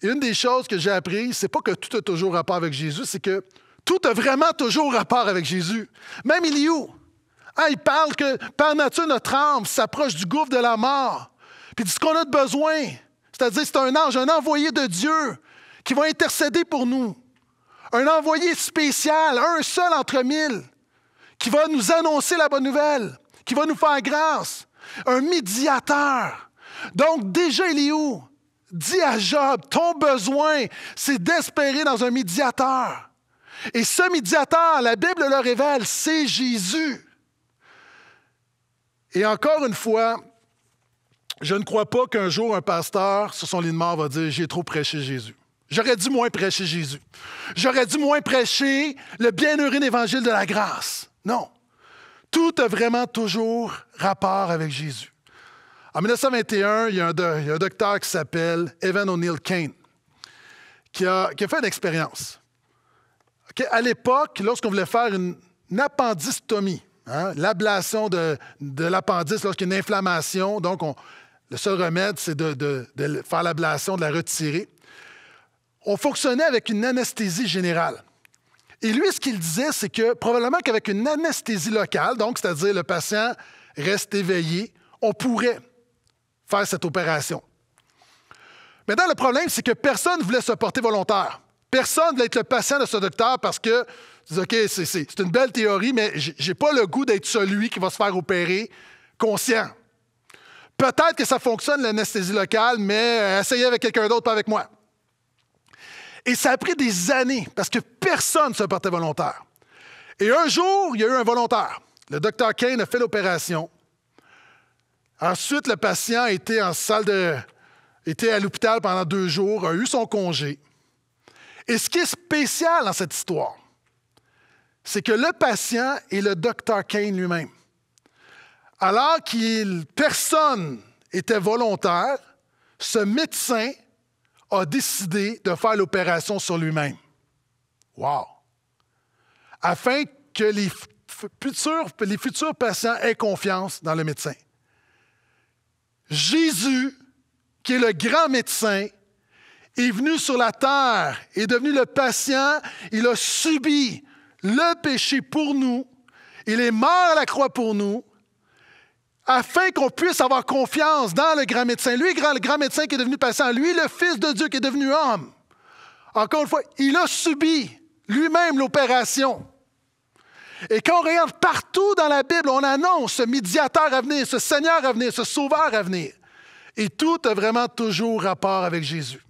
Et une des choses que j'ai apprises, c'est pas que tout a toujours rapport avec Jésus, c'est que tout a vraiment toujours rapport avec Jésus. Même Eliou. Ah, il parle que par nature, notre âme s'approche du gouffre de la mort. Puis de ce qu'on a de besoin. C'est-à-dire, c'est un ange, un envoyé de Dieu qui va intercéder pour nous. Un envoyé spécial, un seul entre mille qui va nous annoncer la bonne nouvelle, qui va nous faire grâce, un médiateur. Donc déjà, il dit à Job, ton besoin, c'est d'espérer dans un médiateur. Et ce médiateur, la Bible le révèle, c'est Jésus. Et encore une fois, je ne crois pas qu'un jour un pasteur sur son lit de mort va dire j'ai trop prêché Jésus. J'aurais dû moins prêcher Jésus. J'aurais dû moins prêcher le bienheureux évangile de la grâce. Non. Tout a vraiment toujours rapport avec Jésus. En 1921, il y a un, docteur qui s'appelle Evan O'Neill Kane qui a, fait une expérience. À l'époque, lorsqu'on voulait faire une, appendistomie, hein, l'ablation de, l'appendice lorsqu'il y a une inflammation, donc le seul remède, c'est de faire l'ablation, de la retirer. On fonctionnait avec une anesthésie générale. Et lui, ce qu'il disait, c'est que probablement qu'avec une anesthésie locale, donc c'est-à-dire le patient reste éveillé, on pourrait faire cette opération. Maintenant, le problème, c'est que personne ne voulait se porter volontaire. Personne ne voulait être le patient de ce docteur parce que, OK, c'est une belle théorie, mais je n'ai pas le goût d'être celui qui va se faire opérer conscient. Peut-être que ça fonctionne, l'anesthésie locale, mais euh, essayez avec quelqu'un d'autre, pas avec moi. Et ça a pris des années parce que personne ne se portait volontaire. Et un jour, il y a eu un volontaire. Le docteur Kane a fait l'opération. Ensuite, le patient était en salle de, était à l'hôpital pendant deux jours, a eu son congé. Et ce qui est spécial dans cette histoire, c'est que le patient est le docteur Kane lui-même. Alors qu'il personne était volontaire, ce médecin a décidé de faire l'opération sur lui-même. Wow! Afin que les futurs, les futurs patients aient confiance dans le médecin. Jésus, qui est le grand médecin, est venu sur la terre, est devenu le patient, il a subi le péché pour nous, il est mort à la croix pour nous, afin qu'on puisse avoir confiance dans le grand médecin. Lui, le grand médecin qui est devenu patient, lui, le Fils de Dieu qui est devenu homme. Encore une fois, il a subi lui-même l'opération. Et quand on regarde partout dans la Bible, on annonce ce médiateur à venir, ce Seigneur à venir, ce Sauveur à venir. Et tout a vraiment toujours rapport avec Jésus.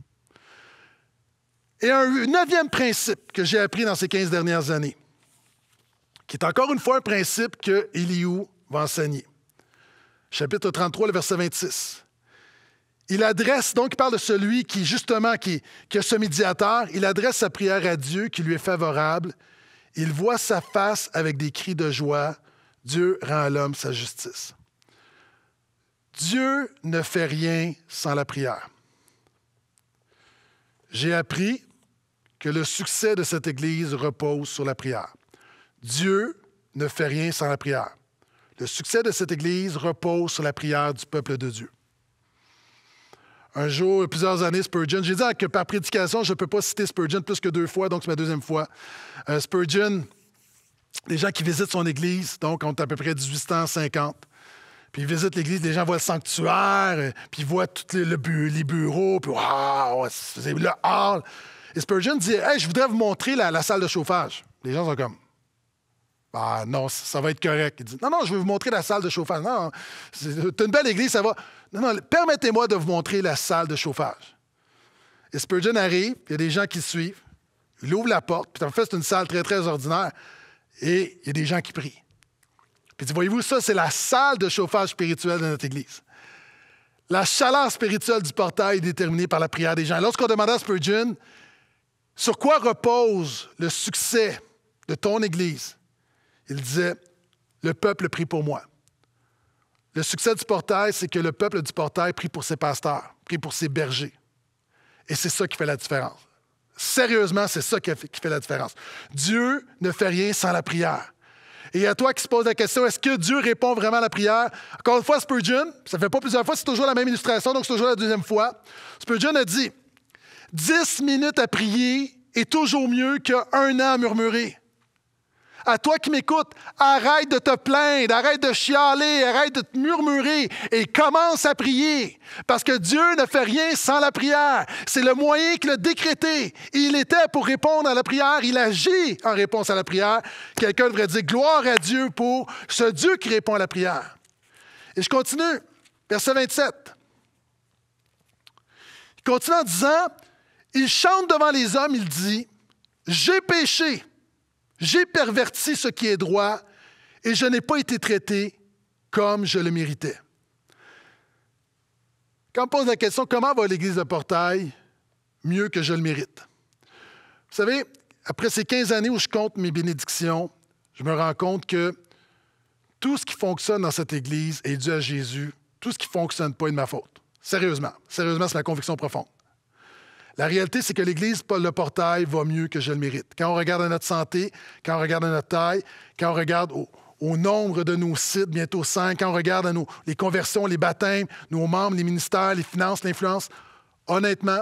Et un neuvième principe que j'ai appris dans ces 15 dernières années, qui est encore une fois un principe que Eliou va enseigner chapitre 33, verset 26. Il adresse, donc il parle de celui qui, justement, qui, qui ce médiateur, il adresse sa prière à Dieu qui lui est favorable. Il voit sa face avec des cris de joie. Dieu rend à l'homme sa justice. Dieu ne fait rien sans la prière. J'ai appris que le succès de cette Église repose sur la prière. Dieu ne fait rien sans la prière. Le succès de cette Église repose sur la prière du peuple de Dieu. Un jour, plusieurs années, Spurgeon, j'ai dit ah, que par prédication, je ne peux pas citer Spurgeon plus que deux fois, donc c'est ma deuxième fois. Euh, Spurgeon, les gens qui visitent son église, donc ont à peu près 1850, puis ils visitent l'église, les gens voient le sanctuaire, euh, puis ils voient tous les, bureaux, puis wow, c'est le hall. Et Spurgeon dit hey, Je voudrais vous montrer la salle de chauffage. Les gens sont comme bah, non, ça va être correct. Il dit Non, non, je vais vous montrer la salle de chauffage. Non, c'est une belle église, ça va. Non, non, permettez-moi de vous montrer la salle de chauffage. Et Spurgeon arrive, il y a des gens qui suivent. Il ouvre la porte, puis en fait, c'est une salle très, très ordinaire. Et il y a des gens qui prient. Puis il dit Voyez-vous, ça, c'est la salle de chauffage spirituel de notre église. La chaleur spirituelle du portail est déterminée par la prière des gens. Lorsqu'on demanda à Spurgeon Sur quoi repose le succès de ton église il disait Le peuple prie pour moi. Le succès du portail, c'est que le peuple du portail prie pour ses pasteurs, prie pour ses bergers. Et c'est ça qui fait la différence. Sérieusement, c'est ça qui fait la différence. Dieu ne fait rien sans la prière. Et à toi qui se pose la question, est-ce que Dieu répond vraiment à la prière? Encore une fois, Spurgeon, ça ne fait pas plusieurs fois, c'est toujours la même illustration, donc c'est toujours la deuxième fois. Spurgeon a dit Dix minutes à prier est toujours mieux qu'un an à murmurer. À toi qui m'écoutes, arrête de te plaindre, arrête de chialer, arrête de te murmurer et commence à prier. Parce que Dieu ne fait rien sans la prière. C'est le moyen qu'il a décrété. Il était pour répondre à la prière. Il agit en réponse à la prière. Quelqu'un devrait dire gloire à Dieu pour ce Dieu qui répond à la prière. Et je continue. Verset 27. Il continue en disant, il chante devant les hommes, il dit, j'ai péché j'ai perverti ce qui est droit et je n'ai pas été traité comme je le méritais. Quand on pose la question comment va l'Église de Portail mieux que je le mérite? Vous savez, après ces 15 années où je compte mes bénédictions, je me rends compte que tout ce qui fonctionne dans cette Église est dû à Jésus. Tout ce qui ne fonctionne pas est de ma faute. Sérieusement, sérieusement, c'est ma conviction profonde. La réalité, c'est que l'Église, Paul le portail, va mieux que je le mérite. Quand on regarde à notre santé, quand on regarde à notre taille, quand on regarde au, nombre de nos sites, bientôt cinq, quand on regarde à les conversions, les baptêmes, nos membres, les ministères, les finances, l'influence, honnêtement,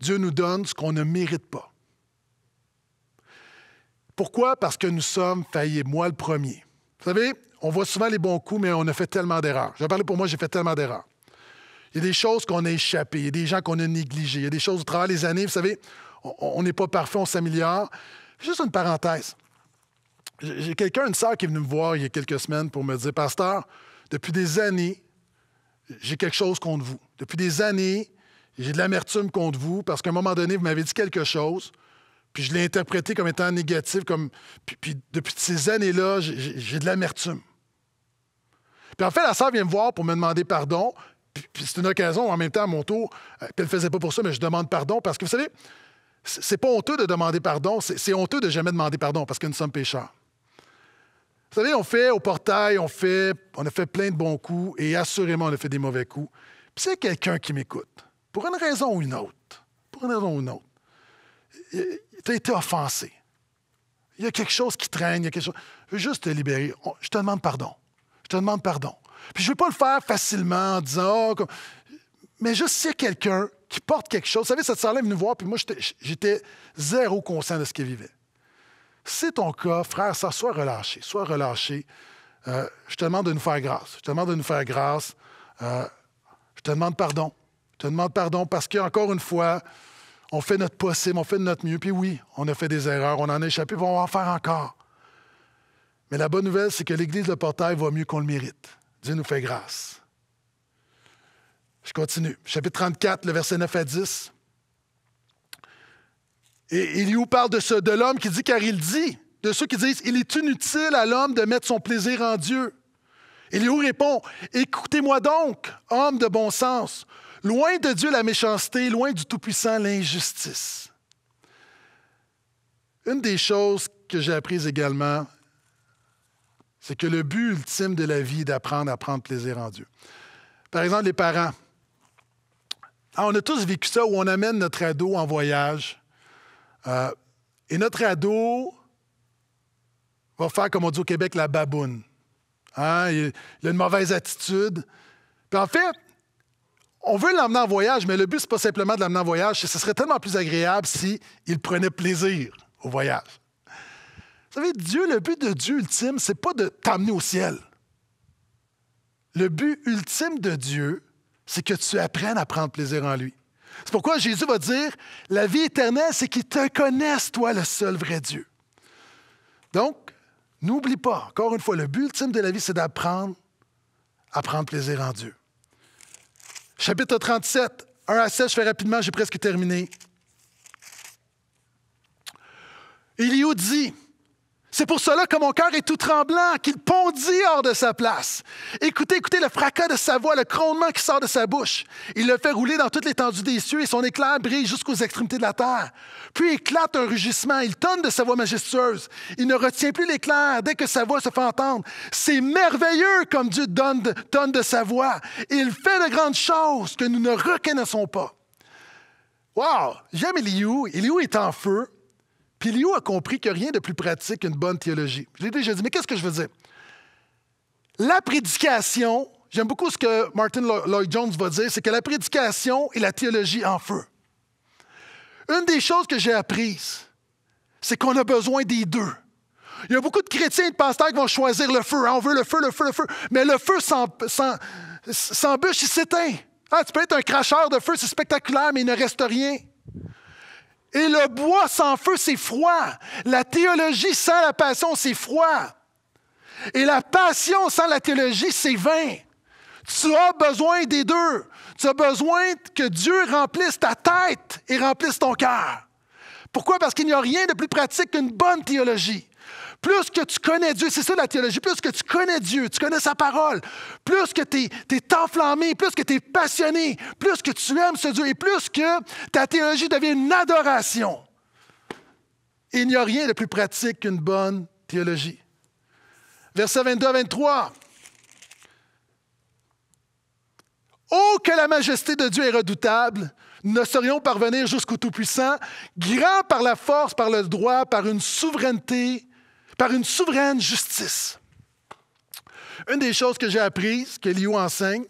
Dieu nous donne ce qu'on ne mérite pas. Pourquoi? Parce que nous sommes faillis, moi le premier. Vous savez, on voit souvent les bons coups, mais on a fait tellement d'erreurs. Je vais parler pour moi, j'ai fait tellement d'erreurs. Il y a des choses qu'on a échappées, il y a des gens qu'on a négligés, il y a des choses au travers des années. Vous savez, on n'est pas parfait, on s'améliore. Juste une parenthèse. J'ai quelqu'un, une sœur qui est venue me voir il y a quelques semaines pour me dire Pasteur, depuis des années, j'ai quelque chose contre vous. Depuis des années, j'ai de l'amertume contre vous parce qu'à un moment donné, vous m'avez dit quelque chose, puis je l'ai interprété comme étant négatif. Comme... Puis, depuis ces années-là, j'ai de l'amertume. Puis en fait, la sœur vient me voir pour me demander pardon, puis c'est une occasion, en même temps, à mon tour, euh, puis elle ne faisait pas pour ça, mais je demande pardon parce que vous savez, c'est pas honteux de demander pardon, c'est honteux de jamais demander pardon parce que nous sommes pécheurs. Vous savez, on fait au portail, on, fait, on a fait plein de bons coups et assurément, on a fait des mauvais coups. Puis c'est quelqu'un qui m'écoute, pour une raison ou une autre, pour une raison ou une autre, tu as été offensé. Il y a quelque chose qui traîne, il y a quelque chose. Je veux juste te libérer. Je te demande pardon. Je te demande pardon. Puis je ne vais pas le faire facilement en disant, oh, mais juste s'il y a quelqu'un qui porte quelque chose. Vous savez, cette sœur-là est venue voir, puis moi, j'étais zéro conscient de ce qu'elle vivait. C'est ton cas, frère, ça, sois relâché, sois relâché. Euh, je te demande de nous faire grâce. Je te demande de nous faire grâce. Euh, je te demande pardon. Je te demande pardon parce qu'encore une fois, on fait notre possible, on fait de notre mieux. Puis oui, on a fait des erreurs, on en a échappé, on va en faire encore. Mais la bonne nouvelle, c'est que l'Église de Portail va mieux qu'on le mérite. Dieu nous fait grâce. Je continue. Chapitre 34, le verset 9 à 10. Et Éliou parle de, de l'homme qui dit, car il dit, de ceux qui disent, il est inutile à l'homme de mettre son plaisir en Dieu. Éliou répond, écoutez-moi donc, homme de bon sens, loin de Dieu la méchanceté, loin du Tout-Puissant l'injustice. Une des choses que j'ai apprises également c'est que le but ultime de la vie est d'apprendre à prendre plaisir en Dieu. Par exemple, les parents. Ah, on a tous vécu ça où on amène notre ado en voyage. Euh, et notre ado va faire, comme on dit au Québec, la baboune. Hein? Il, a une mauvaise attitude. Puis en fait, on veut l'emmener en voyage, mais le but, n'est pas simplement de l'emmener en voyage. Ce serait tellement plus agréable s'il prenait plaisir au voyage. Vous savez, Dieu, le but de Dieu ultime, c'est pas de t'amener au ciel. Le but ultime de Dieu, c'est que tu apprennes à prendre plaisir en lui. C'est pourquoi Jésus va dire, la vie éternelle, c'est qu'il te connaisse, toi, le seul vrai Dieu. Donc, n'oublie pas, encore une fois, le but ultime de la vie, c'est d'apprendre à prendre plaisir en Dieu. Chapitre 37, 1 à 7, je fais rapidement, j'ai presque terminé. il dit, c'est pour cela que mon cœur est tout tremblant, qu'il pondit hors de sa place. Écoutez, écoutez le fracas de sa voix, le cronnement qui sort de sa bouche. Il le fait rouler dans toute l'étendue des cieux et son éclair brille jusqu'aux extrémités de la terre. Puis éclate un rugissement, il tonne de sa voix majestueuse. Il ne retient plus l'éclair dès que sa voix se fait entendre. C'est merveilleux comme Dieu donne de, de sa voix. Il fait de grandes choses que nous ne reconnaissons pas. Wow! J'aime Eliou. Eliou est en feu. Puis a compris que rien de plus pratique qu'une bonne théologie. Je dit, mais qu'est-ce que je veux dire? La prédication, j'aime beaucoup ce que Martin Lloyd-Jones va dire, c'est que la prédication et la théologie en feu. Une des choses que j'ai apprises, c'est qu'on a besoin des deux. Il y a beaucoup de chrétiens et de pasteurs qui vont choisir le feu. Ah, on veut le feu, le feu, le feu. Mais le feu sans, il s'éteint. Ah, tu peux être un cracheur de feu, c'est spectaculaire, mais il ne reste rien. Et le bois sans feu, c'est froid. La théologie sans la passion, c'est froid. Et la passion sans la théologie, c'est vain. Tu as besoin des deux. Tu as besoin que Dieu remplisse ta tête et remplisse ton cœur. Pourquoi? Parce qu'il n'y a rien de plus pratique qu'une bonne théologie. Plus que tu connais Dieu, c'est ça la théologie, plus que tu connais Dieu, tu connais sa parole, plus que tu es, enflammé, plus que tu es passionné, plus que tu aimes ce Dieu et plus que ta théologie devient une adoration. il n'y a rien de plus pratique qu'une bonne théologie. Verset 22 23. Oh, que la majesté de Dieu est redoutable! Nous ne saurions parvenir jusqu'au Tout-Puissant, grand par la force, par le droit, par une souveraineté par une souveraine justice. Une des choses que j'ai apprises, que Liu enseigne,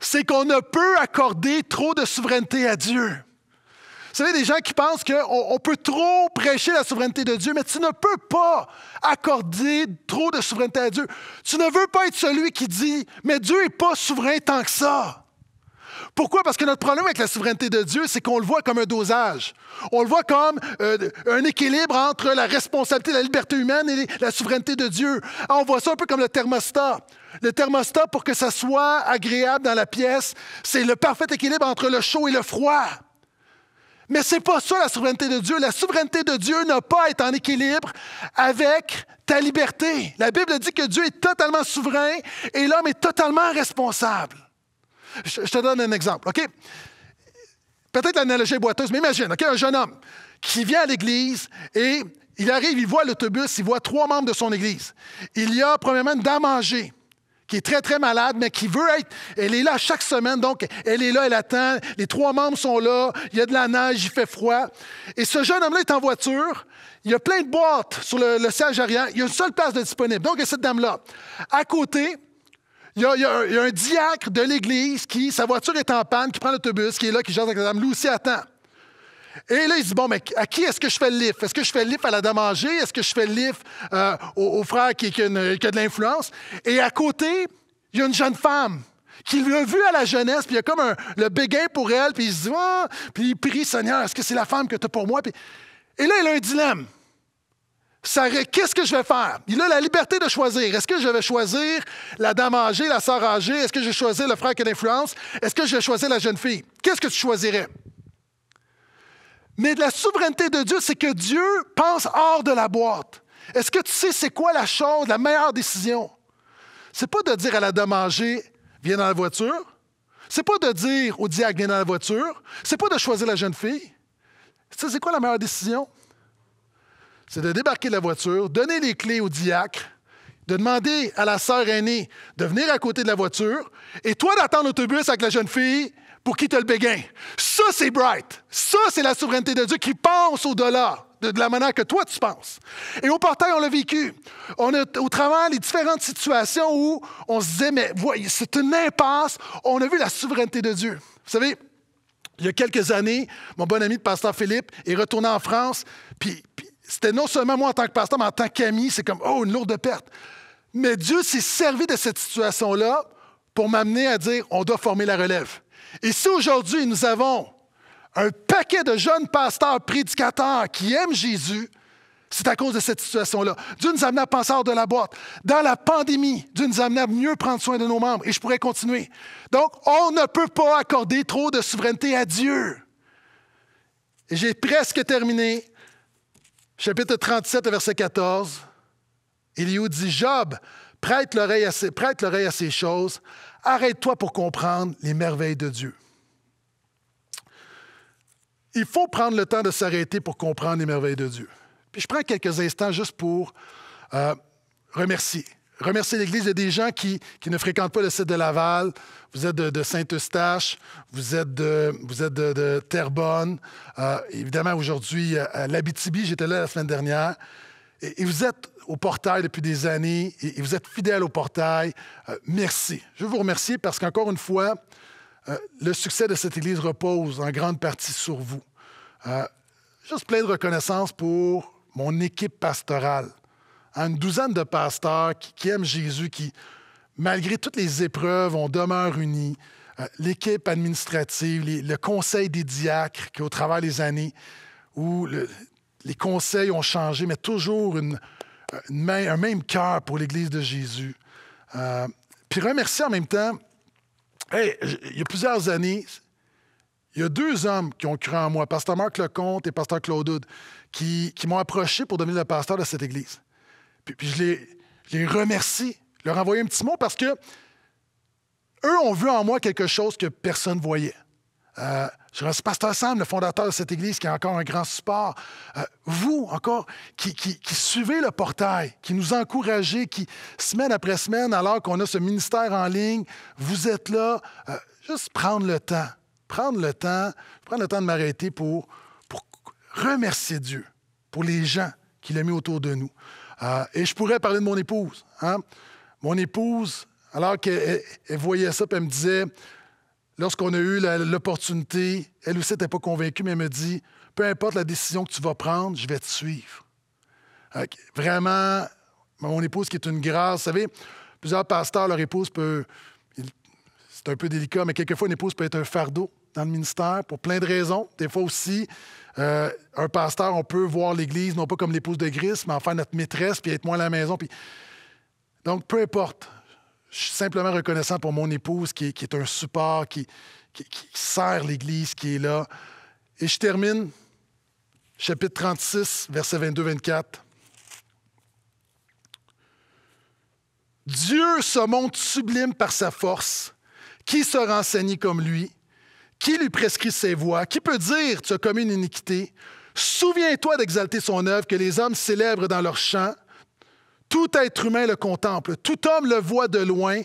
c'est qu'on ne peut accorder trop de souveraineté à Dieu. Vous savez, des gens qui pensent qu'on peut trop prêcher la souveraineté de Dieu, mais tu ne peux pas accorder trop de souveraineté à Dieu. Tu ne veux pas être celui qui dit, mais Dieu n'est pas souverain tant que ça. Pourquoi? Parce que notre problème avec la souveraineté de Dieu, c'est qu'on le voit comme un dosage. On le voit comme euh, un équilibre entre la responsabilité, la liberté humaine et la souveraineté de Dieu. Ah, on voit ça un peu comme le thermostat. Le thermostat, pour que ça soit agréable dans la pièce, c'est le parfait équilibre entre le chaud et le froid. Mais ce n'est pas ça la souveraineté de Dieu. La souveraineté de Dieu n'a pas à être en équilibre avec ta liberté. La Bible dit que Dieu est totalement souverain et l'homme est totalement responsable. Je, te donne un exemple, OK? Peut-être l'analogie est boiteuse, mais imagine, OK, un jeune homme qui vient à l'église et il arrive, il voit l'autobus, il voit trois membres de son église. Il y a, premièrement, une dame âgée qui est très, très malade, mais qui veut être. Elle est là chaque semaine, donc elle est là, elle attend. Les trois membres sont là, il y a de la neige, il fait froid. Et ce jeune homme-là est en voiture, il y a plein de boîtes sur le, siège arrière, il y a une seule place de disponible. Donc, il y a cette dame-là. À côté, il y, a, un, diacre de l'Église qui, sa voiture est en panne, qui prend l'autobus, qui est là, qui jase avec la dame. Lui aussi attend. Et là, il se dit, bon, mais à qui est-ce que je fais le livre? Est-ce que je fais le livre à la dame âgée? Est-ce que je fais le livre euh, au, frère qui, a de l'influence? Et à côté, il y a une jeune femme qui l'a vu à la jeunesse, puis il y a comme le béguin pour elle, puis il se dit, ah, puis il prie, Seigneur, est-ce que c'est la femme que tu as pour moi? Et là, il a un dilemme qu'est-ce que je vais faire? Il a la liberté de choisir. Est-ce que je vais choisir la dame âgée, la sœur âgée? Est-ce que je vais choisir le frère qui a l'influence? Est-ce que je vais choisir la jeune fille? Qu'est-ce que tu choisirais? Mais la souveraineté de Dieu, c'est que Dieu pense hors de la boîte. Est-ce que tu sais c'est quoi la chose, la meilleure décision? C'est pas de dire à la dame âgée, viens dans la voiture. C'est pas de dire au diable, « viens dans la voiture. C'est pas de choisir la jeune fille. c'est quoi la meilleure décision? c'est de débarquer de la voiture, donner les clés au diacre, de demander à la sœur aînée de venir à côté de la voiture et toi d'attendre l'autobus avec la jeune fille pour qu'il te le béguin. Ça, c'est bright. Ça, c'est la souveraineté de Dieu qui pense au-delà de, la manière que toi, tu penses. Et au portail, on l'a vécu. On a, au travers les différentes situations où on se disait, mais voyez, c'est une impasse. On a vu la souveraineté de Dieu. Vous savez, il y a quelques années, mon bon ami de pasteur Philippe est retourné en France, puis, c'était non seulement moi en tant que pasteur, mais en tant qu'ami, c'est comme, oh, une lourde perte. Mais Dieu s'est servi de cette situation-là pour m'amener à dire, on doit former la relève. Et si aujourd'hui nous avons un paquet de jeunes pasteurs, prédicateurs qui aiment Jésus, c'est à cause de cette situation-là. Dieu nous a amenés à penser hors de la boîte. Dans la pandémie, Dieu nous a amenés à mieux prendre soin de nos membres. Et je pourrais continuer. Donc, on ne peut pas accorder trop de souveraineté à Dieu. J'ai presque terminé chapitre 37, verset 14, Elihu dit Job, prête l'oreille à, ces, choses, arrête-toi pour comprendre les merveilles de Dieu. Il faut prendre le temps de s'arrêter pour comprendre les merveilles de Dieu. Puis je prends quelques instants juste pour euh, remercier remercier l'Église. Il y a des gens qui, qui, ne fréquentent pas le site de Laval. Vous êtes de, de Saint-Eustache, vous êtes de, vous êtes de, Terrebonne. Euh, évidemment, aujourd'hui, euh, à l'Abitibi, j'étais là la semaine dernière. Et, vous êtes au portail depuis des années et, vous êtes fidèle au portail. Euh, merci. Je veux vous remercier parce qu'encore une fois, le succès de cette Église repose en grande partie sur vous. juste plein de reconnaissance pour mon équipe pastorale à une douzaine de pasteurs qui, aiment Jésus, qui, malgré toutes les épreuves, ont demeure unis. Euh, l'équipe administrative, le conseil des diacres, qui, au travers des années, où les conseils ont changé, mais toujours une, un même cœur pour l'Église de Jésus. Euh, puis remercier en même temps, il y a plusieurs années, il y a deux hommes qui ont cru en moi, Pasteur Marc Lecomte et Pasteur Claude qui, qui m'ont approché pour devenir le pasteur de cette Église. Puis, je, les, remercie, leur envoyer un petit mot parce que eux ont vu en moi quelque chose que personne ne voyait. je euh, remercie Pasteur Sam, le fondateur de cette église, qui est encore un grand support. Euh, vous, encore, qui, suivez le portail, qui nous encouragez, qui, semaine après semaine, alors qu'on a ce ministère en ligne, vous êtes là. Euh, juste prendre le temps, prendre le temps, prendre le temps de m'arrêter pour, pour remercier Dieu pour les gens qu'il a mis autour de nous. Euh, et je pourrais parler de mon épouse. Hein. Mon épouse, alors qu'elle voyait ça, puis elle me disait, lorsqu'on a eu l'opportunité, elle aussi n'était pas convaincue, mais elle me dit, peu importe la décision que tu vas prendre, je vais te suivre. Euh, vraiment, mon épouse qui est une grâce, vous savez, plusieurs pasteurs, leur épouse peut... C'est un peu délicat, mais quelquefois, une épouse peut être un fardeau dans le ministère pour plein de raisons. Des fois aussi, euh, un pasteur, on peut voir l'Église, non pas comme l'épouse de Gris, mais en enfin notre maîtresse, puis être moins à la maison. Puis... Donc, peu importe. Je suis simplement reconnaissant pour mon épouse qui, est un support, qui, sert l'Église, qui est là. Et je termine, chapitre 36, verset 22-24. Dieu se montre sublime par sa force. Qui se renseigne comme lui? Qui lui prescrit ses voies? Qui peut dire, tu as commis une iniquité? Souviens-toi d'exalter son œuvre que les hommes célèbrent dans leurs chants. Tout être humain le contemple, tout homme le voit de loin.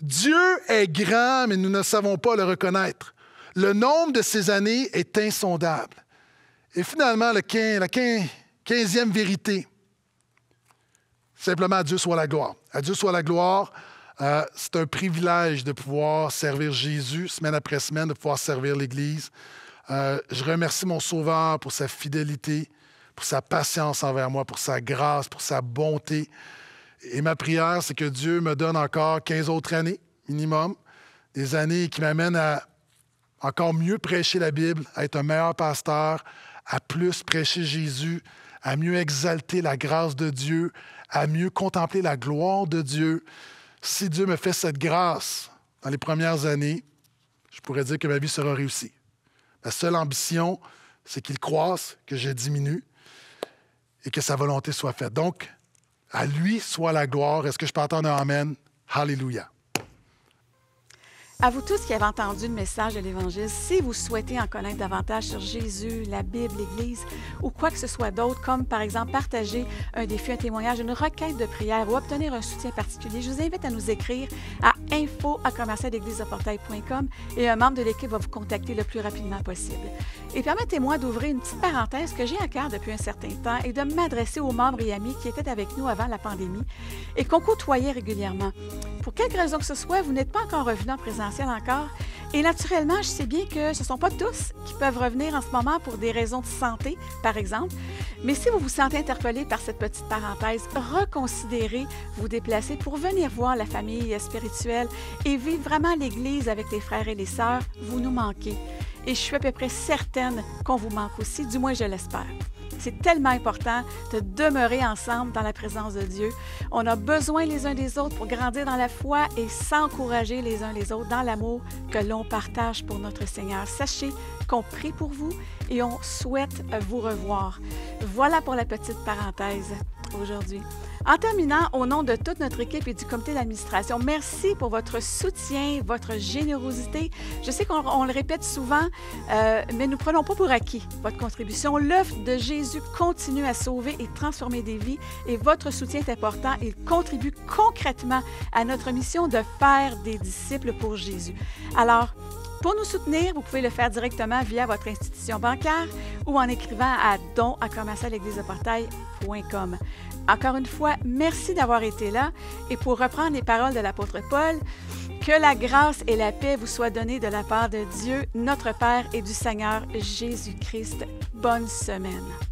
Dieu est grand, mais nous ne savons pas le reconnaître. Le nombre de ses années est insondable. Et finalement, la quinzième vérité, simplement à Dieu soit la gloire. À Dieu soit la gloire euh, c'est un privilège de pouvoir servir Jésus semaine après semaine, de pouvoir servir l'Église. Euh, je remercie mon Sauveur pour sa fidélité, pour sa patience envers moi, pour sa grâce, pour sa bonté. Et ma prière, c'est que Dieu me donne encore 15 autres années minimum, des années qui m'amènent à encore mieux prêcher la Bible, à être un meilleur pasteur, à plus prêcher Jésus, à mieux exalter la grâce de Dieu, à mieux contempler la gloire de Dieu si Dieu me fait cette grâce dans les premières années, je pourrais dire que ma vie sera réussie. Ma seule ambition, c'est qu'il croisse, que je diminue et que sa volonté soit faite. Donc, à lui soit la gloire. Est-ce que je peux entendre un Amen? Hallelujah. À vous tous qui avez entendu le message de l'Évangile, si vous souhaitez en connaître davantage sur Jésus, la Bible, l'Église ou quoi que ce soit d'autre, comme par exemple partager un défi, un témoignage, une requête de prière ou obtenir un soutien particulier, je vous invite à nous écrire à info à et un membre de l'équipe va vous contacter le plus rapidement possible. Et permettez-moi d'ouvrir une petite parenthèse que j'ai à cœur depuis un certain temps et de m'adresser aux membres et amis qui étaient avec nous avant la pandémie et qu'on côtoyait régulièrement. Pour quelque raison que ce soit, vous n'êtes pas encore revenu en présentiel encore, et naturellement, je sais bien que ce ne sont pas tous qui peuvent revenir en ce moment pour des raisons de santé, par exemple. Mais si vous vous sentez interpellé par cette petite parenthèse, reconsidérez vous déplacer pour venir voir la famille spirituelle et vivre vraiment l'Église avec les frères et les sœurs. Vous nous manquez. Et je suis à peu près certaine qu'on vous manque aussi, du moins je l'espère. C'est tellement important de demeurer ensemble dans la présence de Dieu. On a besoin les uns des autres pour grandir dans la foi et s'encourager les uns les autres dans l'amour que l'on partage pour notre Seigneur. Sachez qu'on prie pour vous et on souhaite vous revoir. Voilà pour la petite parenthèse aujourd'hui. En terminant, au nom de toute notre équipe et du comité d'administration, merci pour votre soutien, votre générosité. Je sais qu'on le répète souvent, euh, mais nous ne prenons pas pour acquis votre contribution. L'œuvre de Jésus continue à sauver et transformer des vies et votre soutien est important. Il contribue concrètement à notre mission de faire des disciples pour Jésus. Alors, pour nous soutenir, vous pouvez le faire directement via votre institution bancaire ou en écrivant à don à encore une fois, merci d'avoir été là et pour reprendre les paroles de l'apôtre Paul, que la grâce et la paix vous soient données de la part de Dieu, notre Père et du Seigneur Jésus-Christ. Bonne semaine.